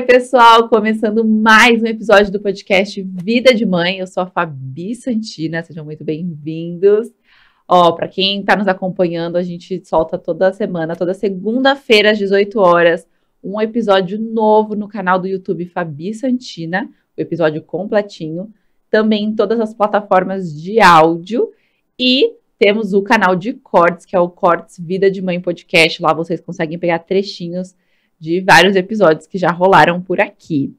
Oi, pessoal! Começando mais um episódio do podcast Vida de Mãe. Eu sou a Fabi Santina, né? sejam muito bem-vindos. Ó, para quem está nos acompanhando, a gente solta toda semana, toda segunda-feira às 18 horas, um episódio novo no canal do YouTube Fabi Santina, o episódio completinho, também em todas as plataformas de áudio e temos o canal de cortes, que é o Cortes Vida de Mãe Podcast. Lá vocês conseguem pegar trechinhos de vários episódios que já rolaram por aqui.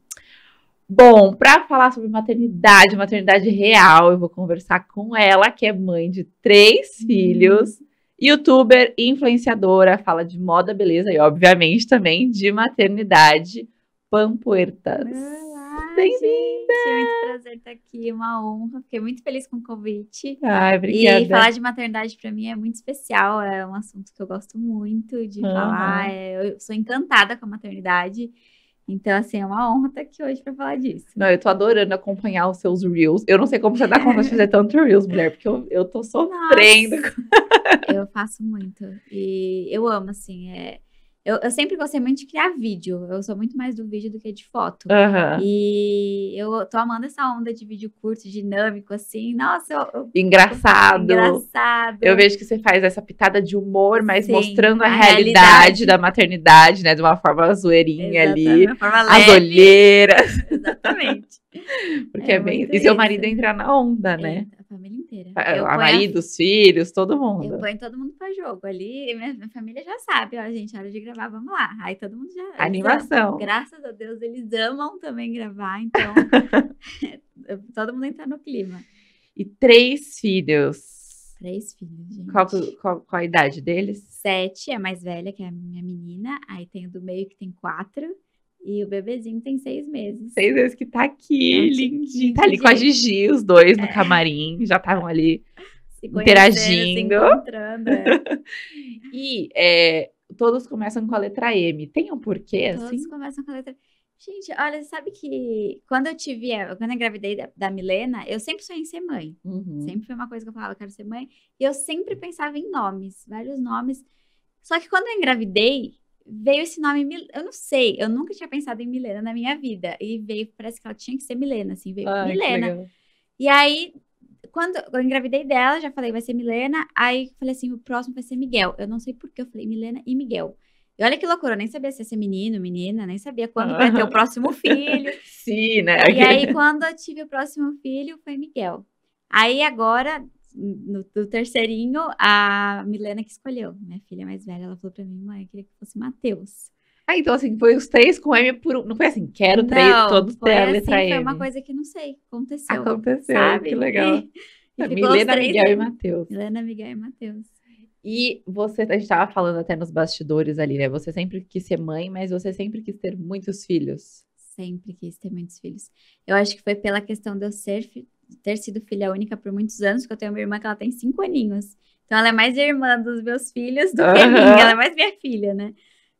Bom, para falar sobre maternidade, maternidade real, eu vou conversar com ela, que é mãe de três uhum. filhos, youtuber, influenciadora, fala de moda, beleza e, obviamente, também de maternidade. Pampuertas. É bem-vinda! Muito prazer estar aqui, uma honra. Fiquei muito feliz com o convite. Ai, obrigada. E falar de maternidade para mim é muito especial, é um assunto que eu gosto muito de uhum. falar. É, eu sou encantada com a maternidade. Então, assim, é uma honra estar aqui hoje para falar disso. Não, eu tô adorando acompanhar os seus Reels. Eu não sei como você dá conta de fazer tanto Reels, mulher, porque eu, eu tô sofrendo. Nossa, eu faço muito. E eu amo, assim, é eu, eu, sempre gostei muito de criar vídeo. Eu sou muito mais do vídeo do que de foto. Uhum. E eu tô amando essa onda de vídeo curto, dinâmico, assim. Nossa, eu, engraçado. Eu, engraçado. Eu vejo que você faz essa pitada de humor, mas Sim, mostrando a, a realidade, realidade, da maternidade, né? De uma forma zoeirinha Exatamente, ali. Uma forma leve. As olheiras. Exatamente. Porque é, é bem. E seu marido entrar na onda, é, né? É, a família inteira. Eu a, marido, a... os filhos, todo mundo. Eu ponho todo mundo pra jogo. Ali, minha, minha família já sabe, ó, gente, é hora de gravar, vamos lá. Aí todo mundo já. Animação. graças a Deus, eles amam também gravar, então. É, todo mundo entra no clima. E três filhos. Três filhos, gente. Qual, qual, qual, a idade deles? Sete, a mais velha, que é a minha menina. Aí tem o do meio, que tem quatro. E o bebezinho tem seis meses. Seis meses que tá aqui, é, lindinho. Tá ali com a Gigi, os dois no é. camarim, já estavam ali se interagindo. Se encontrando, é. e é, todos começam com a letra M. Tem um porquê, todos assim? Todos começam com a letra Gente, olha, sabe que quando eu tive, é, quando eu engravidei da, da Milena, eu sempre sonhei em ser mãe. Uhum. Sempre foi uma coisa que eu falava, eu quero ser mãe. E eu sempre pensava em nomes, vários nomes. Só que quando eu engravidei, veio esse nome, eu não sei, eu nunca tinha pensado em Milena na minha vida. E veio, parece que ela tinha que ser Milena, assim, veio Ai, Milena. E aí, quando eu engravidei dela, já falei, vai ser Milena. Aí falei assim, o próximo vai ser Miguel. Eu não sei por que eu falei Milena e Miguel. E olha que loucura, eu nem sabia se ia ser menino, menina, nem sabia quando vai ter o ah. próximo filho. Sim, né? E aí, quando eu tive o próximo filho, foi Miguel. Aí agora, no, do terceirinho, a Milena que escolheu. Minha filha mais velha, ela falou pra mim, mãe, eu queria que fosse Matheus. Ah, então assim, foi os três com M por um. Não foi assim, quero três, não, todos foi a letra assim, M. Foi uma coisa que não sei, aconteceu. Aconteceu, sabe? que legal. E, é, e Milena, Miguel e Matheus. Milena, Miguel e Matheus. E você, a gente estava falando até nos bastidores ali, né? Você sempre quis ser mãe, mas você sempre quis ter muitos filhos. Sempre quis ter muitos filhos. Eu acho que foi pela questão de eu ser ter sido filha única por muitos anos, porque eu tenho uma irmã que ela tem cinco aninhos. Então ela é mais irmã dos meus filhos do uhum. que minha, ela é mais minha filha, né?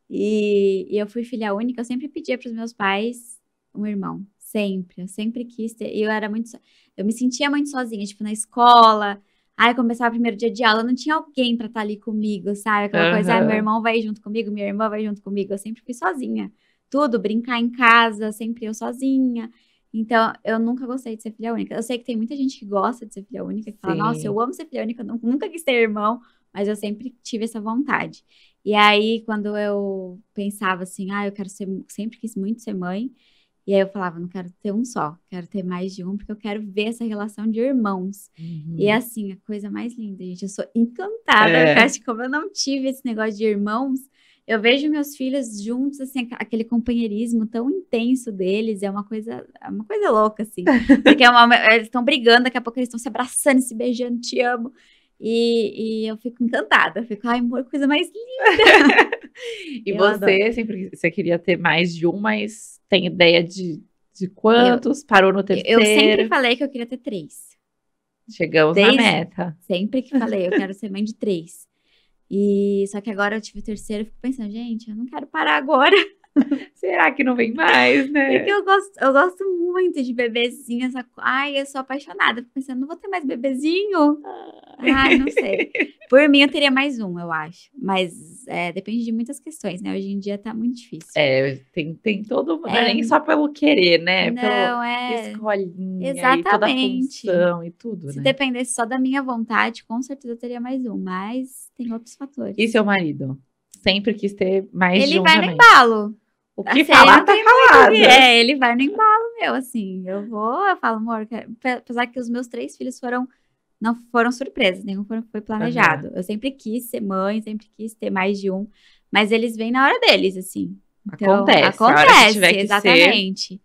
E, e eu fui filha única, eu sempre pedia para os meus pais um irmão, sempre. Eu sempre quis ter, eu era muito, eu me sentia muito sozinha, tipo na escola, aí começava o primeiro dia de aula, não tinha alguém para estar tá ali comigo, sabe? Aquela uhum. coisa, ah, meu irmão vai junto comigo, minha irmã vai junto comigo. Eu sempre fui sozinha. Tudo, brincar em casa, sempre eu sozinha. Então, eu nunca gostei de ser filha única. Eu sei que tem muita gente que gosta de ser filha única, que fala, nossa, eu amo ser filha única, eu nunca quis ter irmão, mas eu sempre tive essa vontade. E aí, quando eu pensava assim, ah, eu quero ser, sempre quis muito ser mãe, e aí eu falava, não quero ter um só, quero ter mais de um, porque eu quero ver essa relação de irmãos. Uhum. E assim, a coisa mais linda, gente, eu sou encantada, é. eu acho que como eu não tive esse negócio de irmãos, eu vejo meus filhos juntos, assim, aquele companheirismo tão intenso deles, é uma coisa, é uma coisa louca, assim. Porque é uma, é, eles estão brigando, daqui a pouco eles estão se abraçando, se beijando, te amo. E, e eu fico encantada, eu fico, ai, amor, coisa mais linda. e eu você adoro. sempre assim, você queria ter mais de um, mas tem ideia de, de quantos? Eu, Parou no terceiro? Eu sempre falei que eu queria ter três. Chegamos Desde, na meta. Sempre que falei, eu quero ser mãe de três. E só que agora eu tive o terceiro e fico pensando, gente, eu não quero parar agora. Será que não vem mais, né? É que eu gosto, eu gosto muito de bebezinhos. Ai, eu sou apaixonada. Fico pensando, não vou ter mais bebezinho? Ai, não sei. Por mim, eu teria mais um, eu acho. Mas é, depende de muitas questões, né? Hoje em dia tá muito difícil. É, tem, tem todo. mundo é, é nem só pelo querer, né? É não, pelo é. Escolinha Exatamente. E toda a função e tudo, Se né? dependesse só da minha vontade, com certeza eu teria mais um. Mas tem outros fatores. E seu marido? sempre quis ter mais ele de um. Ele vai também. no embalo. O tá que assim, falar tá falado. É, ele vai no embalo meu, assim. Eu vou, eu falo, amor, apesar que os meus três filhos foram não foram surpresas, nenhum foi planejado. Uhum. Eu sempre quis ser mãe, sempre quis ter mais de um, mas eles vêm na hora deles, assim. Então, acontece, acontece, exatamente. Ser.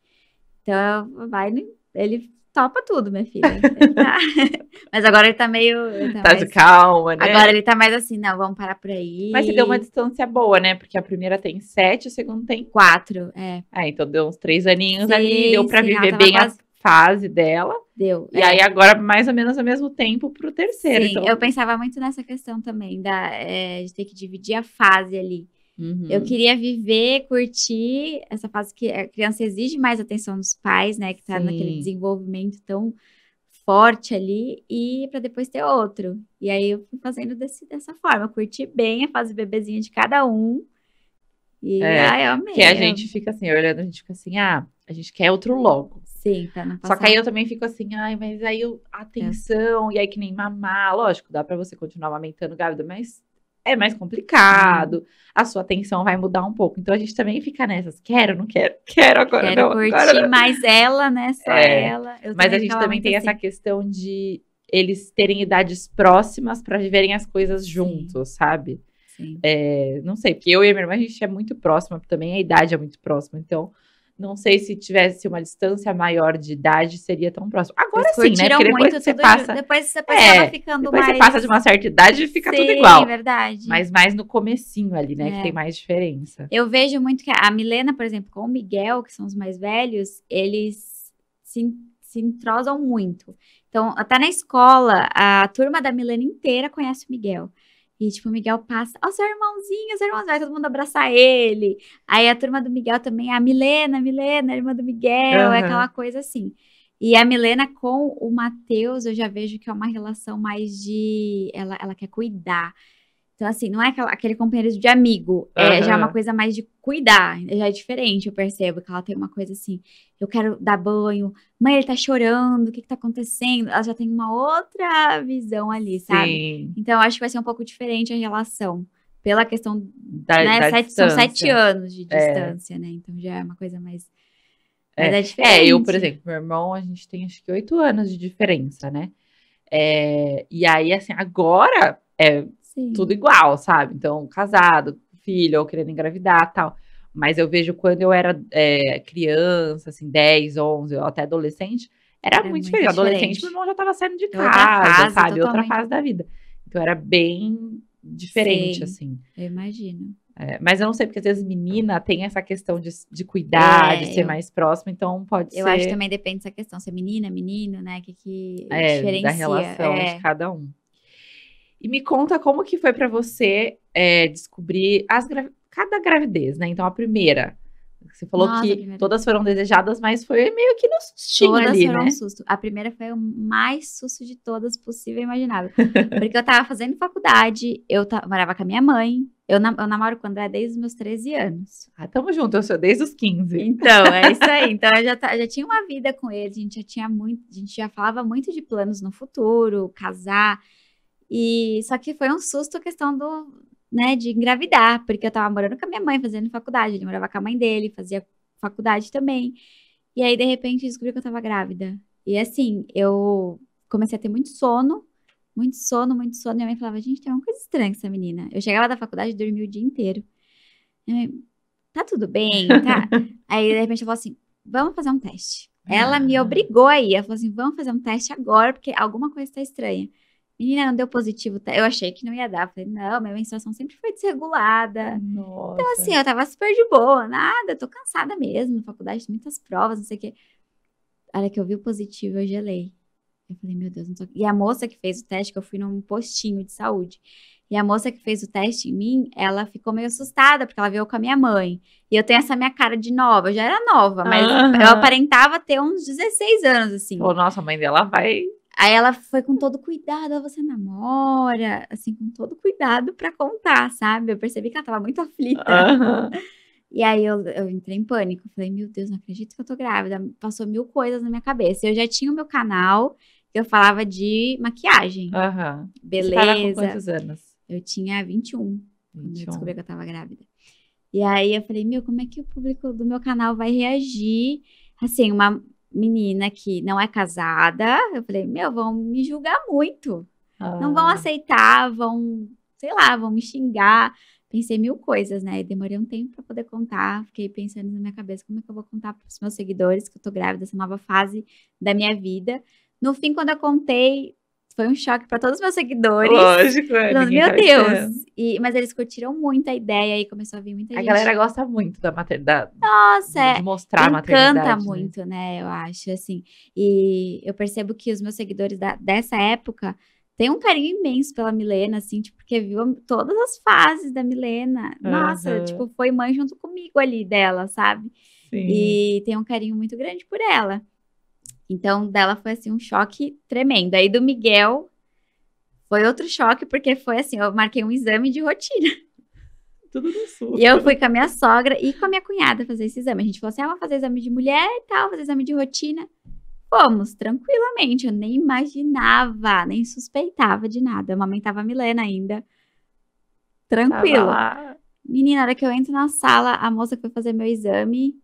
Então, vai, ele topa tudo, minha filha. Tá... Mas agora ele tá meio. Ele tá, tá mais... de calma, né? Agora ele tá mais assim, não, vamos parar por aí. Mas você deu uma distância boa, né? Porque a primeira tem sete, a segunda tem. Quatro, é. Ah, então deu uns três aninhos sim, ali, deu pra sim, viver bem quase... a fase dela. Deu. E é. aí agora, mais ou menos ao mesmo tempo, pro terceiro. Sim, então... eu pensava muito nessa questão também, da, é, de ter que dividir a fase ali. Uhum. Eu queria viver, curtir essa fase que a criança exige mais atenção dos pais, né? Que tá Sim. naquele desenvolvimento tão forte ali e para depois ter outro. E aí eu fui fazendo desse, dessa forma, eu curti bem a fase bebezinha de cada um. E é, eu amei. Que a gente fica assim, olhando, a gente fica assim, ah, a gente quer outro logo. Sim, tá na passada. Só que aí eu também fico assim, ai, mas aí eu, é. atenção, é. e aí que nem mamar, lógico, dá para você continuar amamentando grávida, mas é mais complicado, uhum. a sua atenção vai mudar um pouco. Então a gente também fica nessas, quero, não quero, quero agora quero não. Quero curtir agora. mais ela, né? Só é. ela. Eu Mas a gente também tem assim. essa questão de eles terem idades próximas para viverem as coisas juntos, Sim. sabe? Sim. É, não sei, porque eu e a minha irmã a gente é muito próxima também, a idade é muito próxima. Então não sei se tivesse uma distância maior de idade, seria tão próximo. Agora sim, né? Porque depois você passa. É, de... Depois você é, ficando depois mais. Você passa de uma certa idade e fica sim, tudo igual. É verdade. Mas mais no comecinho ali, né? É. Que tem mais diferença. Eu vejo muito que a Milena, por exemplo, com o Miguel, que são os mais velhos, eles se, se entrosam muito. Então, até na escola, a turma da Milena inteira conhece o Miguel. E, tipo, o Miguel passa, ó, oh, seu irmãozinho, seu irmãozinho, vai todo mundo abraçar ele. Aí a turma do Miguel também, a ah, Milena, Milena, irmã do Miguel, uhum. é aquela coisa assim. E a Milena com o Matheus, eu já vejo que é uma relação mais de. Ela, ela quer cuidar, então, assim, não é aquele companheirismo de amigo. É, uhum. Já é uma coisa mais de cuidar. Já é diferente, eu percebo que ela tem uma coisa assim. Eu quero dar banho. Mãe, ele tá chorando. O que que tá acontecendo? Ela já tem uma outra visão ali, sabe? Então, acho que vai ser um pouco diferente a relação. Pela questão. Da, né, da sete, são sete anos de é. distância, é. né? Então já é uma coisa mais. É. Mas é. é, eu, por exemplo, meu irmão, a gente tem acho que oito anos de diferença, né? É, e aí, assim, agora é tudo igual, sabe? Então, casado, filho, ou querendo engravidar tal. Mas eu vejo quando eu era é, criança, assim, 10, 11, ou até adolescente, era, era muito, muito diferente. Adolescente, meu irmão já estava saindo de casa, casa, sabe? Totalmente. Outra fase da vida. Então, era bem diferente, Sim, assim. Eu imagino. É, mas eu não sei, porque às vezes menina tem essa questão de, de cuidar, é, de ser eu, mais próxima, então pode eu ser. Eu acho que também depende dessa questão, ser é menina, menino, né? Que, que é, diferencia. Da relação de é. cada um. E me conta como que foi para você é, descobrir as cada gravidez, né? Então, a primeira. Você falou Nossa, que todas foram desejadas, mas foi meio que no sustinho todas ali, foram né? um susto. A primeira foi o mais susto de todas possível e imaginável. Porque eu tava fazendo faculdade, eu morava com a minha mãe, eu, eu namoro com o André desde os meus 13 anos. Ah, tamo junto, eu sou desde os 15. Então, é isso aí. Então, eu já, já tinha uma vida com ele, a gente já tinha muito, a gente já falava muito de planos no futuro, casar. E só que foi um susto a questão do, né, de engravidar, porque eu tava morando com a minha mãe, fazendo faculdade, ele morava com a mãe dele, fazia faculdade também. E aí de repente descobri que eu tava grávida. E assim, eu comecei a ter muito sono, muito sono, muito sono. Minha mãe falava, gente, tem alguma coisa estranha com essa menina. Eu chegava da faculdade e dormia o dia inteiro. Mãe, tá tudo bem, tá? aí, de repente, eu falo assim, vamos fazer um teste. Ela me ah. obrigou aí, ela falou assim, vamos fazer um teste agora, porque alguma coisa tá estranha. Menina, não deu positivo. Tá? Eu achei que não ia dar. Falei, não, minha menstruação sempre foi desregulada. Então, nossa. Então, assim, eu tava super de boa, nada, tô cansada mesmo. Faculdade, muitas provas, não sei o quê. A hora que eu vi o positivo, eu gelei. Eu falei, meu Deus, não tô. E a moça que fez o teste, que eu fui num postinho de saúde. E a moça que fez o teste em mim, ela ficou meio assustada, porque ela veio com a minha mãe. E eu tenho essa minha cara de nova. Eu já era nova, mas eu aparentava ter uns 16 anos, assim. Pô, nossa, a mãe dela vai Aí ela foi com todo cuidado, você namora, assim, com todo cuidado para contar, sabe? Eu percebi que ela tava muito aflita. Uhum. E aí eu, eu, entrei em pânico, falei, meu Deus, não acredito que eu tô grávida. Passou mil coisas na minha cabeça. Eu já tinha o meu canal, que eu falava de maquiagem. Uhum. Beleza. Você com quantos anos? Eu tinha 21, 21. quando eu descobri que eu tava grávida. E aí eu falei, meu, como é que o público do meu canal vai reagir? Assim, uma menina que não é casada, eu falei, meu, vão me julgar muito. Ah. Não vão ah. aceitar, vão, sei lá, vão me xingar. Pensei mil coisas, né? E demorei um tempo para poder contar. Fiquei pensando na minha cabeça como é que eu vou contar para os meus seguidores que eu tô grávida, essa nova fase da minha vida. No fim, quando eu contei, foi um choque para todos os meus seguidores. Lógico, é. Falando, meu tá Deus! E, mas eles curtiram muito a ideia e começou a vir muita a gente. A galera gosta muito da maternidade. Nossa, é. mostrar a maternidade. Encanta né? muito, né? Eu acho, assim. E eu percebo que os meus seguidores da, dessa época têm um carinho imenso pela Milena, assim, tipo, porque viu todas as fases da Milena. Nossa, uhum. tipo, foi mãe junto comigo ali dela, sabe? Sim. E tem um carinho muito grande por ela. Então, dela foi assim um choque tremendo. Aí do Miguel foi outro choque, porque foi assim, eu marquei um exame de rotina. Tudo no sul. E eu fui com a minha sogra e com a minha cunhada fazer esse exame. A gente falou assim: ah, vamos fazer exame de mulher e tal, fazer exame de rotina. Fomos, tranquilamente. Eu nem imaginava, nem suspeitava de nada. Eu amamentava a Milena ainda. Tranquilo. Menina, na hora que eu entro na sala, a moça que foi fazer meu exame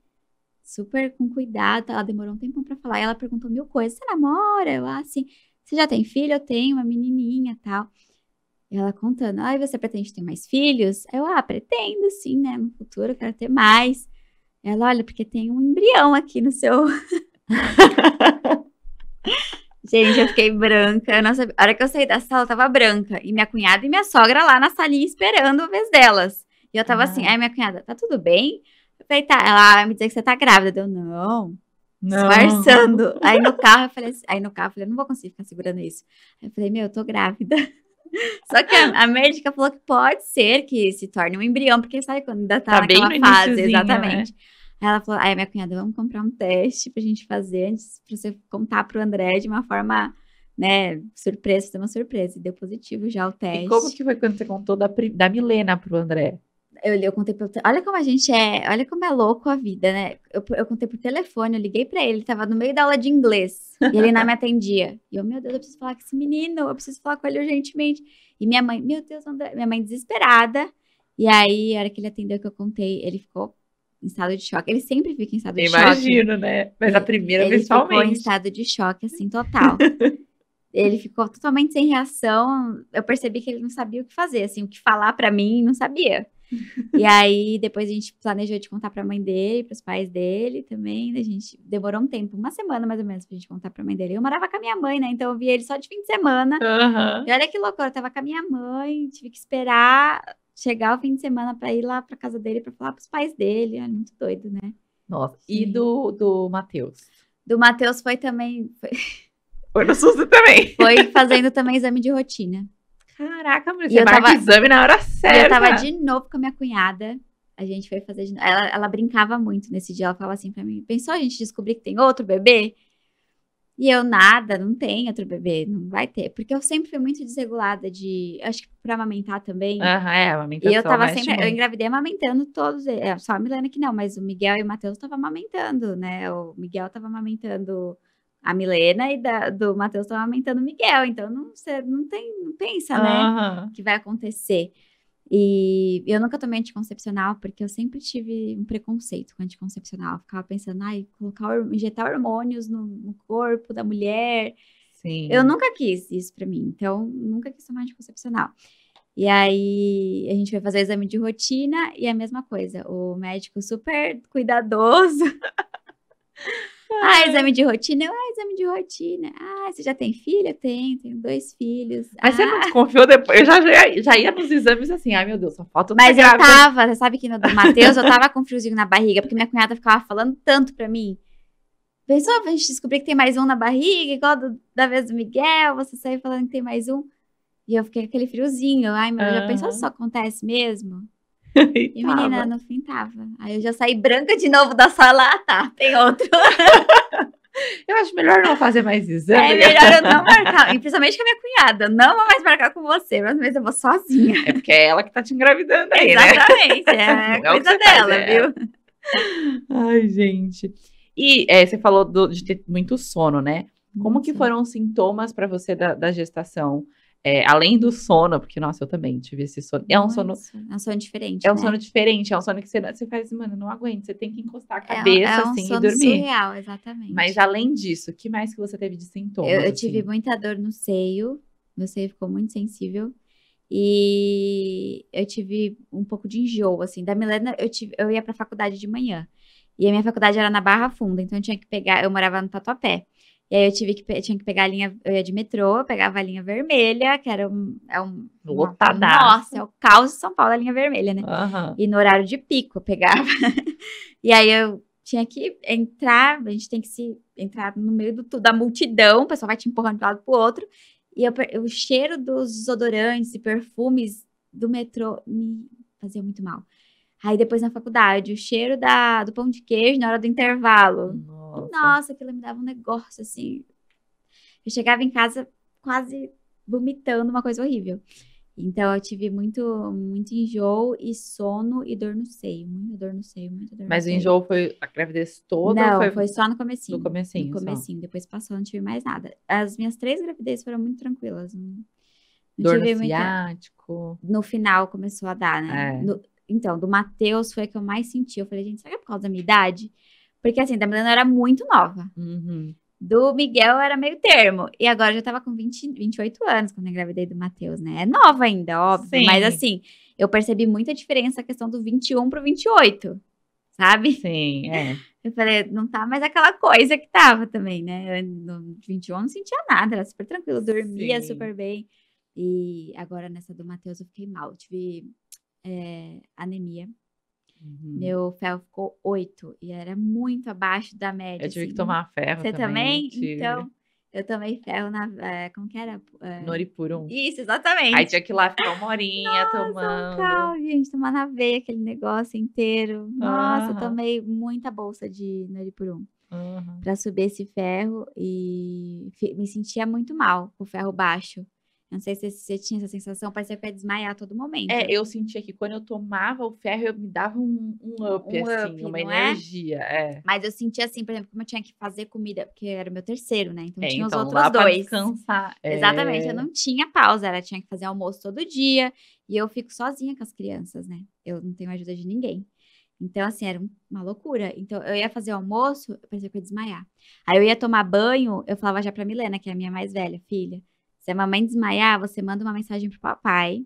super com cuidado. Ela demorou um tempão para falar. E ela perguntou mil coisas. Você namora? Eu assim, você já tem filho? Eu tenho uma menininha, tal. E ela contando, ai, ah, você pretende ter mais filhos? Eu, ah, pretendo sim, né? No futuro eu quero ter mais. Ela, olha, porque tem um embrião aqui no seu. Gente, eu fiquei branca. nossa A hora que eu saí da sala, eu tava branca. E minha cunhada e minha sogra lá na salinha esperando a vez delas. E eu tava assim, ah. assim, ai, minha cunhada, tá tudo bem? Tá, ela vai me dizer que você tá grávida. Eu, não. Não. Aí no carro eu falei assim, aí no carro eu falei, não vou conseguir ficar segurando isso. Aí eu falei, meu, eu tô grávida. Só que a, a, médica falou que pode ser que se torne um embrião, porque sabe quando ainda tá, tá naquela fase, né? exatamente. Né? Ela falou, aí minha cunhada, vamos comprar um teste pra gente fazer antes, pra você contar pro André de uma forma, né, surpresa, ser uma surpresa. E deu positivo já o teste. E como que foi quando você contou da, da Milena pro André? eu, eu contei pro, Olha como a gente é. Olha como é louco a vida, né? Eu, eu contei por telefone, eu liguei pra ele, ele tava no meio da aula de inglês. E ele não me atendia. E eu, meu Deus, eu preciso falar com esse menino, eu preciso falar com ele urgentemente. E minha mãe, meu Deus, André, minha mãe desesperada. E aí, a hora que ele atendeu que eu contei, ele ficou em estado de choque. Ele sempre fica em estado de Imagino, choque. Imagino, né? Mas a primeira ele principalmente. Ele ficou em estado de choque, assim, total. ele ficou totalmente sem reação. Eu percebi que ele não sabia o que fazer, assim, o que falar para mim, não sabia e aí depois a gente planejou de contar pra mãe dele, pros pais dele também. Né? A gente demorou um tempo, uma semana mais ou menos, pra gente contar pra mãe dele. Eu morava com a minha mãe, né? Então eu via ele só de fim de semana. Uhum. E olha que loucura, eu tava com a minha mãe, tive que esperar chegar o fim de semana pra ir lá pra casa dele pra falar pros pais dele. é muito doido, né? Nossa. Sim. E do, do Matheus? Do Matheus foi também. Foi... Foi no SUS também. Foi fazendo também exame de rotina. Caraca, mulher, você marca tava, exame na hora certa. Eu tava de novo com a minha cunhada. A gente foi fazer de novo. Ela, ela brincava muito nesse dia. Ela falava assim pra mim: pensou a gente descobrir que tem outro bebê? E eu, nada, não tem outro bebê, não vai ter. Porque eu sempre fui muito desregulada de. Acho que pra amamentar também. Aham, é, amamentação. E eu tava sempre. Muito. Eu engravidei amamentando todos É, só a Milena que não, mas o Miguel e o Matheus estavam amamentando, né? O Miguel tava amamentando a Milena e da, do Matheus estão amamentando o Miguel, então não, você não tem, não pensa, né, uhum. que vai acontecer. E eu nunca tomei anticoncepcional porque eu sempre tive um preconceito com anticoncepcional. Eu ficava pensando, ai, colocar, injetar hormônios no, no corpo da mulher. Sim. Eu nunca quis isso para mim, então nunca quis tomar anticoncepcional. E aí a gente foi fazer o exame de rotina e a mesma coisa. O médico super cuidadoso. Ah, é exame de rotina? Eu, ah, exame de rotina. Ah, você já tem filha? tem, tenho, tenho dois filhos. Aí você não ah. desconfiou depois? Eu já, já, já ia nos exames assim, ai meu Deus, só falta Mas eu tava, você sabe que no do Matheus eu tava com um friozinho na barriga, porque minha cunhada ficava falando tanto pra mim. Pensou, a gente descobrir que tem mais um na barriga, igual do, da vez do Miguel, você saiu falando que tem mais um. E eu fiquei com aquele friozinho. Ai, meu, uhum. já pensou se isso acontece mesmo? E, e menina, no fim tava. Aí eu já saí branca de novo da sala, ah, tá, tem outro. Eu acho melhor não fazer mais exame. Né? É melhor eu não marcar, e principalmente com a minha cunhada. Não vou mais marcar com você, mas mesmo eu vou sozinha. É porque é ela que tá te engravidando aí, né? Exatamente, né? é a é coisa dela, faz, é. viu? Ai, gente. E é, você falou do, de ter muito sono, né? Como que foram os sintomas para você da, da, gestação? É, além do sono, porque, nossa, eu também tive esse sono. É um nossa, sono. É um sono diferente. É um né? sono diferente, é um sono que você, você faz, mano, não aguento, você tem que encostar a é cabeça é, é um assim sono e dormir. Surreal, exatamente. Mas além disso, o que mais que você teve de sintomas? Eu, eu assim? tive muita dor no seio, meu seio ficou muito sensível. E eu tive um pouco de enjoo, assim. Da Milena, eu, tive, eu ia pra faculdade de manhã. E a minha faculdade era na Barra Funda, então eu tinha que pegar. Eu morava no Tatuapé. E aí eu tive que, eu tinha que pegar a linha, eu ia de metrô, eu pegava a linha vermelha, que era um. É um Lotada. Nossa, é o caos de São Paulo, a linha vermelha, né? Uhum. E no horário de pico eu pegava. e aí eu tinha que entrar, a gente tem que se entrar no meio do, da multidão, o pessoal vai te empurrando de um lado pro outro. E eu, o cheiro dos odorantes e perfumes do metrô me fazia muito mal. Aí depois na faculdade, o cheiro da, do pão de queijo na hora do intervalo. Nossa nossa. Nossa, aquilo me dava um negócio assim. Eu chegava em casa quase vomitando uma coisa horrível. Então eu tive muito, muito enjoo e sono e dor no seio, muita dor no seio, muita dor Mas o enjoo foi a gravidez toda? Não, foi... foi... só no comecinho. No comecinho, No comecinho, só. depois passou, não tive mais nada. As minhas três gravidezes foram muito tranquilas. Não, não dor no ciático? No final começou a dar, né? É. No... Então, do Matheus foi a que eu mais senti. Eu falei, gente, será que é por causa da minha idade? Porque assim, da Milena eu era muito nova. Uhum. Do Miguel era meio termo. E agora eu já tava com 20, 28 anos quando eu engravidei do Matheus, né? É nova ainda, óbvio. Sim. Mas assim, eu percebi muita diferença a questão do 21 pro 28. Sabe? Sim, é. Eu falei, não tá mais aquela coisa que tava também, né? Eu, no 21 não sentia nada, era super tranquilo, dormia Sim. super bem. E agora nessa do Matheus eu fiquei mal, eu tive é, anemia. Uhum. Meu ferro ficou 8 e era muito abaixo da média. Eu tive assim. que tomar ferro. Você também? também? Então, eu tomei ferro na. Eh, como que era? Eh, Noripurum. Isso, exatamente. Aí tinha que ir lá ficar uma horinha Nossa, tomando. Calma, gente, tomar na veia aquele negócio inteiro. Nossa, uhum. eu tomei muita bolsa de Noripurum. Uhum. Pra subir esse ferro e me sentia muito mal com o ferro baixo. Não sei se você tinha essa sensação, parecia que ia desmaiar a todo momento. É, eu sentia que quando eu tomava o ferro, eu me dava um, um up, um assim, up, uma é? energia. É? é? Mas eu sentia assim, por exemplo, como eu tinha que fazer comida, porque era o meu terceiro, né? Então é, tinha então, os outros dois. Pra descansar. É. Exatamente, eu não tinha pausa, ela tinha que fazer almoço todo dia. E eu fico sozinha com as crianças, né? Eu não tenho ajuda de ninguém. Então, assim, era uma loucura. Então, eu ia fazer o almoço, eu parecia que eu ia desmaiar. Aí eu ia tomar banho, eu falava já pra Milena, que é a minha mais velha filha. Se a mamãe desmaiar, você manda uma mensagem pro papai.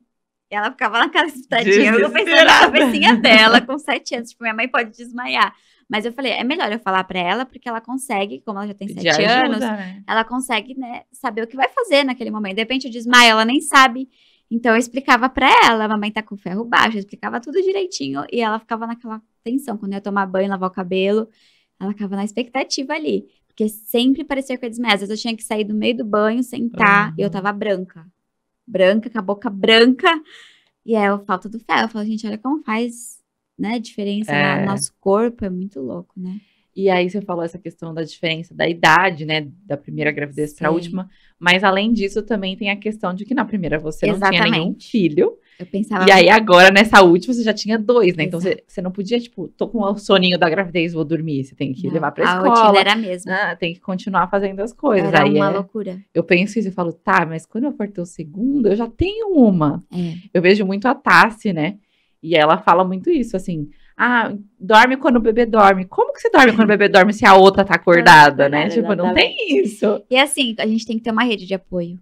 E ela ficava na casa tadinha, eu pensando na cabecinha dela, com sete anos. Tipo, minha mãe pode desmaiar. Mas eu falei, é melhor eu falar pra ela, porque ela consegue, como ela já tem sete anos, né? ela consegue, né, saber o que vai fazer naquele momento. De repente eu desmaio, ela nem sabe. Então eu explicava pra ela, a mamãe tá com ferro baixo, eu explicava tudo direitinho e ela ficava naquela tensão quando eu ia tomar banho, lavar o cabelo, ela ficava na expectativa ali. Porque sempre parecia com a desmaia. Às vezes eu tinha que sair do meio do banho, sentar, uhum. e eu tava branca. Branca, com a boca branca. E é a falta do ferro. Eu falo, gente, olha como faz, né? diferença é. no nosso corpo é muito louco, né? E aí você falou essa questão da diferença da idade, né, da primeira gravidez para a última, mas além disso também tem a questão de que na primeira você Exatamente. não tinha nenhum filho eu pensava. E aí, agora, nessa última, você já tinha dois, né? Então você, você não podia, tipo, tô com o soninho da gravidez, vou dormir. Você tem que não, levar pra escola. A rotina era a mesma. Ah, tem que continuar fazendo as coisas. Era aí uma é... loucura. Eu penso isso e falo, tá, mas quando eu for ter o segundo, eu já tenho uma. É. Eu vejo muito a Tassi, né? E ela fala muito isso, assim. Ah, dorme quando o bebê dorme. Como que você dorme quando o bebê dorme se a outra tá acordada, né? Tipo, não tem isso. E assim, a gente tem que ter uma rede de apoio.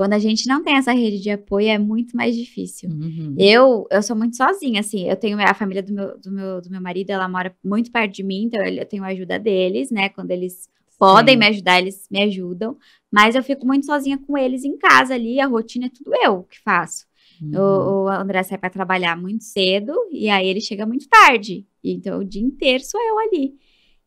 Quando a gente não tem essa rede de apoio, é muito mais difícil. Uhum. Eu, eu sou muito sozinha, assim. Eu tenho a família do meu, do, meu, do meu marido, ela mora muito perto de mim, então eu tenho a ajuda deles, né? Quando eles podem Sim. me ajudar, eles me ajudam. Mas eu fico muito sozinha com eles em casa ali, a rotina é tudo eu que faço. Uhum. O, o André sai para trabalhar muito cedo e aí ele chega muito tarde. Então o dia inteiro sou eu ali.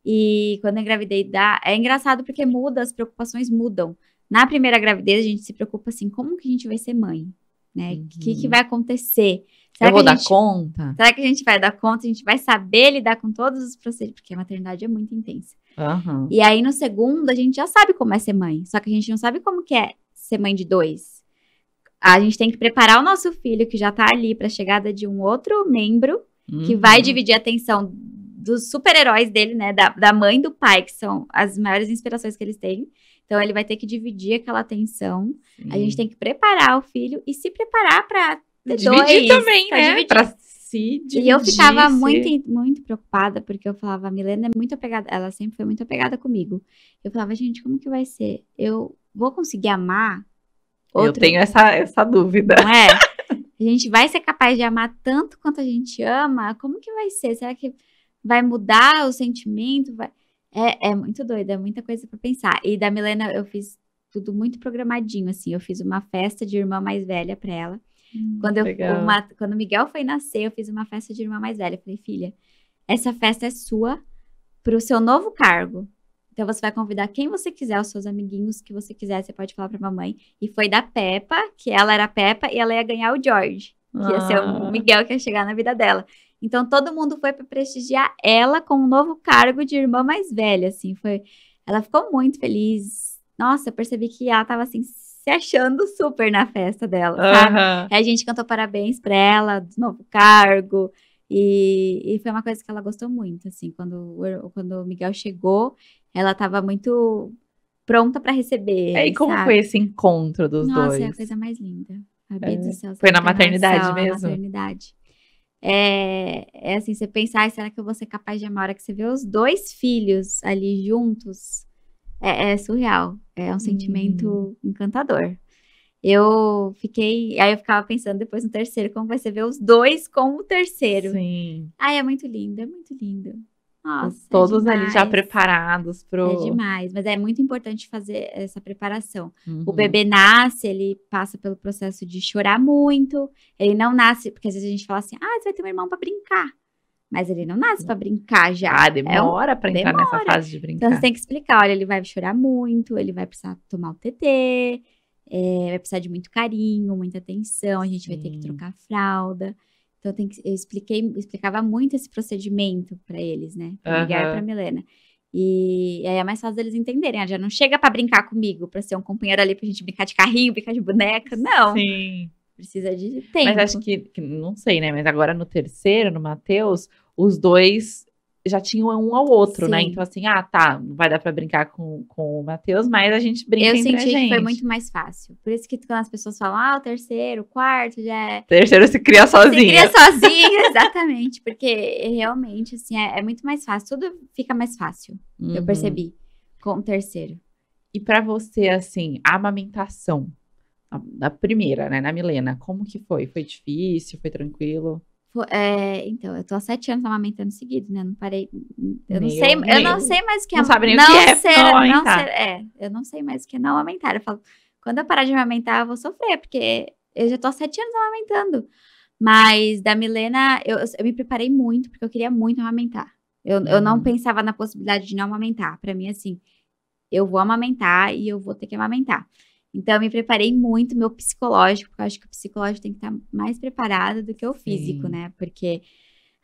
E quando eu engravidei, dá... é engraçado porque muda, as preocupações mudam. Na primeira gravidez, a gente se preocupa assim, como que a gente vai ser mãe? Né? O uhum. que, que uhum. vai acontecer? Será eu vou gente, dar conta? Será que a gente vai dar conta? A gente vai saber lidar com todos os procedimentos? Porque a maternidade é muito intensa. Uhum. E aí, no segundo, a gente já sabe como é ser mãe. Só que a gente não sabe como que é ser mãe de dois. A gente tem que preparar o nosso filho, que já tá ali, para a chegada de um outro membro, uhum. que vai dividir a atenção dos super-heróis dele, né? Da, da mãe do pai, que são as maiores inspirações que eles têm. Então ele vai ter que dividir aquela atenção. Sim. A gente tem que preparar o filho e se preparar para ter dividir dois, também, né? Dividir. Pra se E eu ficava muito, muito preocupada porque eu falava, a Milena é muito apegada, ela sempre foi muito apegada comigo. Eu falava, gente, como que vai ser? Eu vou conseguir amar? Outro? Eu tenho essa essa dúvida. Não é? a gente vai ser capaz de amar tanto quanto a gente ama? Como que vai ser? Será que vai mudar o sentimento? Vai... É, é muito doido, é muita coisa para pensar. E da Milena eu fiz tudo muito programadinho, assim. Eu fiz uma festa de irmã mais velha para ela. Hum, quando, eu, uma, quando o Miguel foi nascer, eu fiz uma festa de irmã mais velha. falei, filha, essa festa é sua para o seu novo cargo. Então você vai convidar quem você quiser, os seus amiguinhos que você quiser, você pode falar para mamãe. E foi da Peppa, que ela era a Peppa e ela ia ganhar o George, que ah. ia ser o ah. Miguel que ia chegar na vida dela. Então todo mundo foi para prestigiar ela com um novo cargo de irmã mais velha, assim, foi. Ela ficou muito feliz. Nossa, eu percebi que ela tava assim se achando super na festa dela, sabe? a gente cantou parabéns para ela do novo cargo. E, e, foi uma coisa que ela gostou muito, assim, quando, quando o Miguel chegou, ela estava muito pronta para receber. É, e como sabe? foi esse encontro dos Nossa, dois? Nossa, é a coisa mais linda. É. Céu, foi na maternidade é mesmo? Na maternidade. É, é assim, você pensar, será que eu vou ser capaz de amar? A hora que você vê os dois filhos ali juntos, é, é surreal. É um sentimento hum. encantador. Eu fiquei. Aí eu ficava pensando depois no terceiro, como vai ser ver os dois com o terceiro. Sim. Ai, é muito lindo, é muito lindo. Nossa, é todos é ali já preparados pro. É demais, mas é muito importante fazer essa preparação. Uhum. O bebê nasce, ele passa pelo processo de chorar muito. Ele não nasce, porque às vezes a gente fala assim: ah, você vai ter um irmão para brincar. Mas ele não nasce para brincar já. Ah, demora é um... para entrar demora. nessa fase de então, brincar. Então você tem que explicar: olha, ele vai chorar muito, ele vai precisar tomar o TT, é, vai precisar de muito carinho, muita atenção, a gente Sim. vai ter que trocar a fralda. Então eu, que, eu expliquei, explicava muito esse procedimento para eles, né? Pra uhum. ligar para Milena. E aí é mais fácil deles entenderem. Ela ah, já não chega para brincar comigo, para ser um companheiro ali pra gente brincar de carrinho, brincar de boneca, não. Sim. Precisa de tempo. Mas acho que, que não sei, né? Mas agora no terceiro, no Matheus, os dois já tinham um ao outro, né? Sim. né? Então, assim, ah, tá, não vai dar pra brincar com, com o Matheus, mas a gente brinca eu entre a gente. Eu senti que foi muito mais fácil. Por isso que quando as pessoas falam, ah, o terceiro, o quarto, já é... terceiro se cria sozinho. Se cria sozinho, exatamente. Porque realmente, assim, é, é, muito mais fácil. Tudo fica mais fácil, uhum. eu percebi, com o terceiro. E para você, assim, a amamentação, da primeira, né, na Milena, como que foi? Foi difícil? Foi tranquilo? É, então, eu tô há sete anos amamentando seguido, né? Não parei. Eu não, meu, sei, meu. eu não sei mais o que é. Não sabe nem não o que é ser, não Ser, é, eu não sei mais o que é não amamentar. Eu falo, quando eu parar de amamentar, eu vou sofrer, porque eu já tô há sete anos amamentando. Mas da Milena, eu, eu me preparei muito, porque eu queria muito amamentar. Eu, eu não uhum. pensava na possibilidade de não amamentar. Para mim, assim, eu vou amamentar e eu vou ter que amamentar. Então, eu me preparei muito, meu psicológico, porque eu acho que o psicológico tem que estar tá mais preparado do que o físico, Sim. né? Porque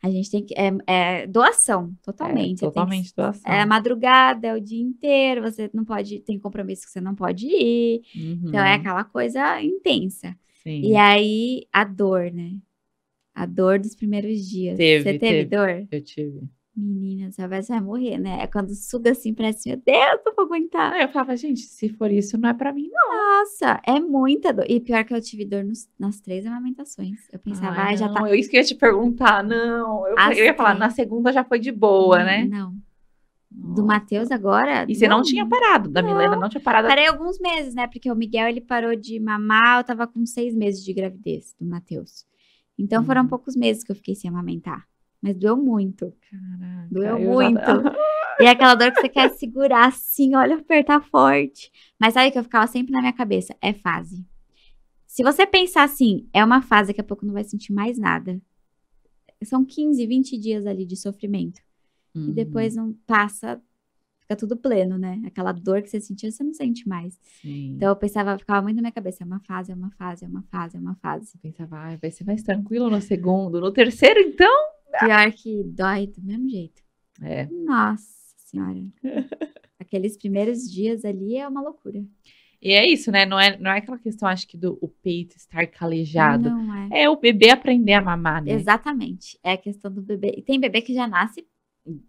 a gente tem que. É, é doação, totalmente. É, totalmente que, doação. É a madrugada, é o dia inteiro, você não pode. Tem compromisso que você não pode ir. Uhum. Então, é uhum. aquela coisa intensa. Sim. E aí, a dor, né? A dor dos primeiros dias. Teve, você teve, teve. dor? Eu tive. Menina, a Beth vai morrer, né? É quando suga assim, parece, meu Deus, não vou aguentar. Eu falava, gente, se for isso, não é pra mim, não. Nossa, é muita dor. E pior que eu tive dor nos, nas três amamentações. Eu pensava, ai, ah, já tá não, tá. Eu isso que ia te perguntar, não. Eu, eu ia falar, na segunda já foi de boa, né? Não. Nossa. Do Matheus agora? E você não, não tinha parado, da não. Milena não tinha parado. Parei alguns meses, né? Porque o Miguel ele parou de mamar, eu tava com seis meses de gravidez do Matheus. Então hum. foram uhum. poucos meses que eu fiquei sem amamentar. Mas doeu muito. Caraca, doeu muito. Já... E é aquela dor que você quer segurar assim, olha, apertar forte. Mas sabe que eu ficava sempre na minha cabeça? É fase. Se você pensar assim, é uma fase, daqui a pouco não vai sentir mais nada. São 15, 20 dias ali de sofrimento. Uhum. E depois não passa, fica tudo pleno, né? Aquela dor que você sentia, você não sente mais. Sim. Então eu pensava, ficava muito na minha cabeça, é uma fase, é uma fase, é uma fase, é uma fase. pensava, ah, vai ser mais tranquilo no segundo, no terceiro então? Pior que dói do mesmo jeito. É. Nossa senhora. Aqueles primeiros dias ali é uma loucura. E é isso, né? Não é, não é aquela questão, acho que, do o peito estar calejado. Não é. É o bebê aprender a mamar, né? Exatamente. É a questão do bebê. E tem bebê que já nasce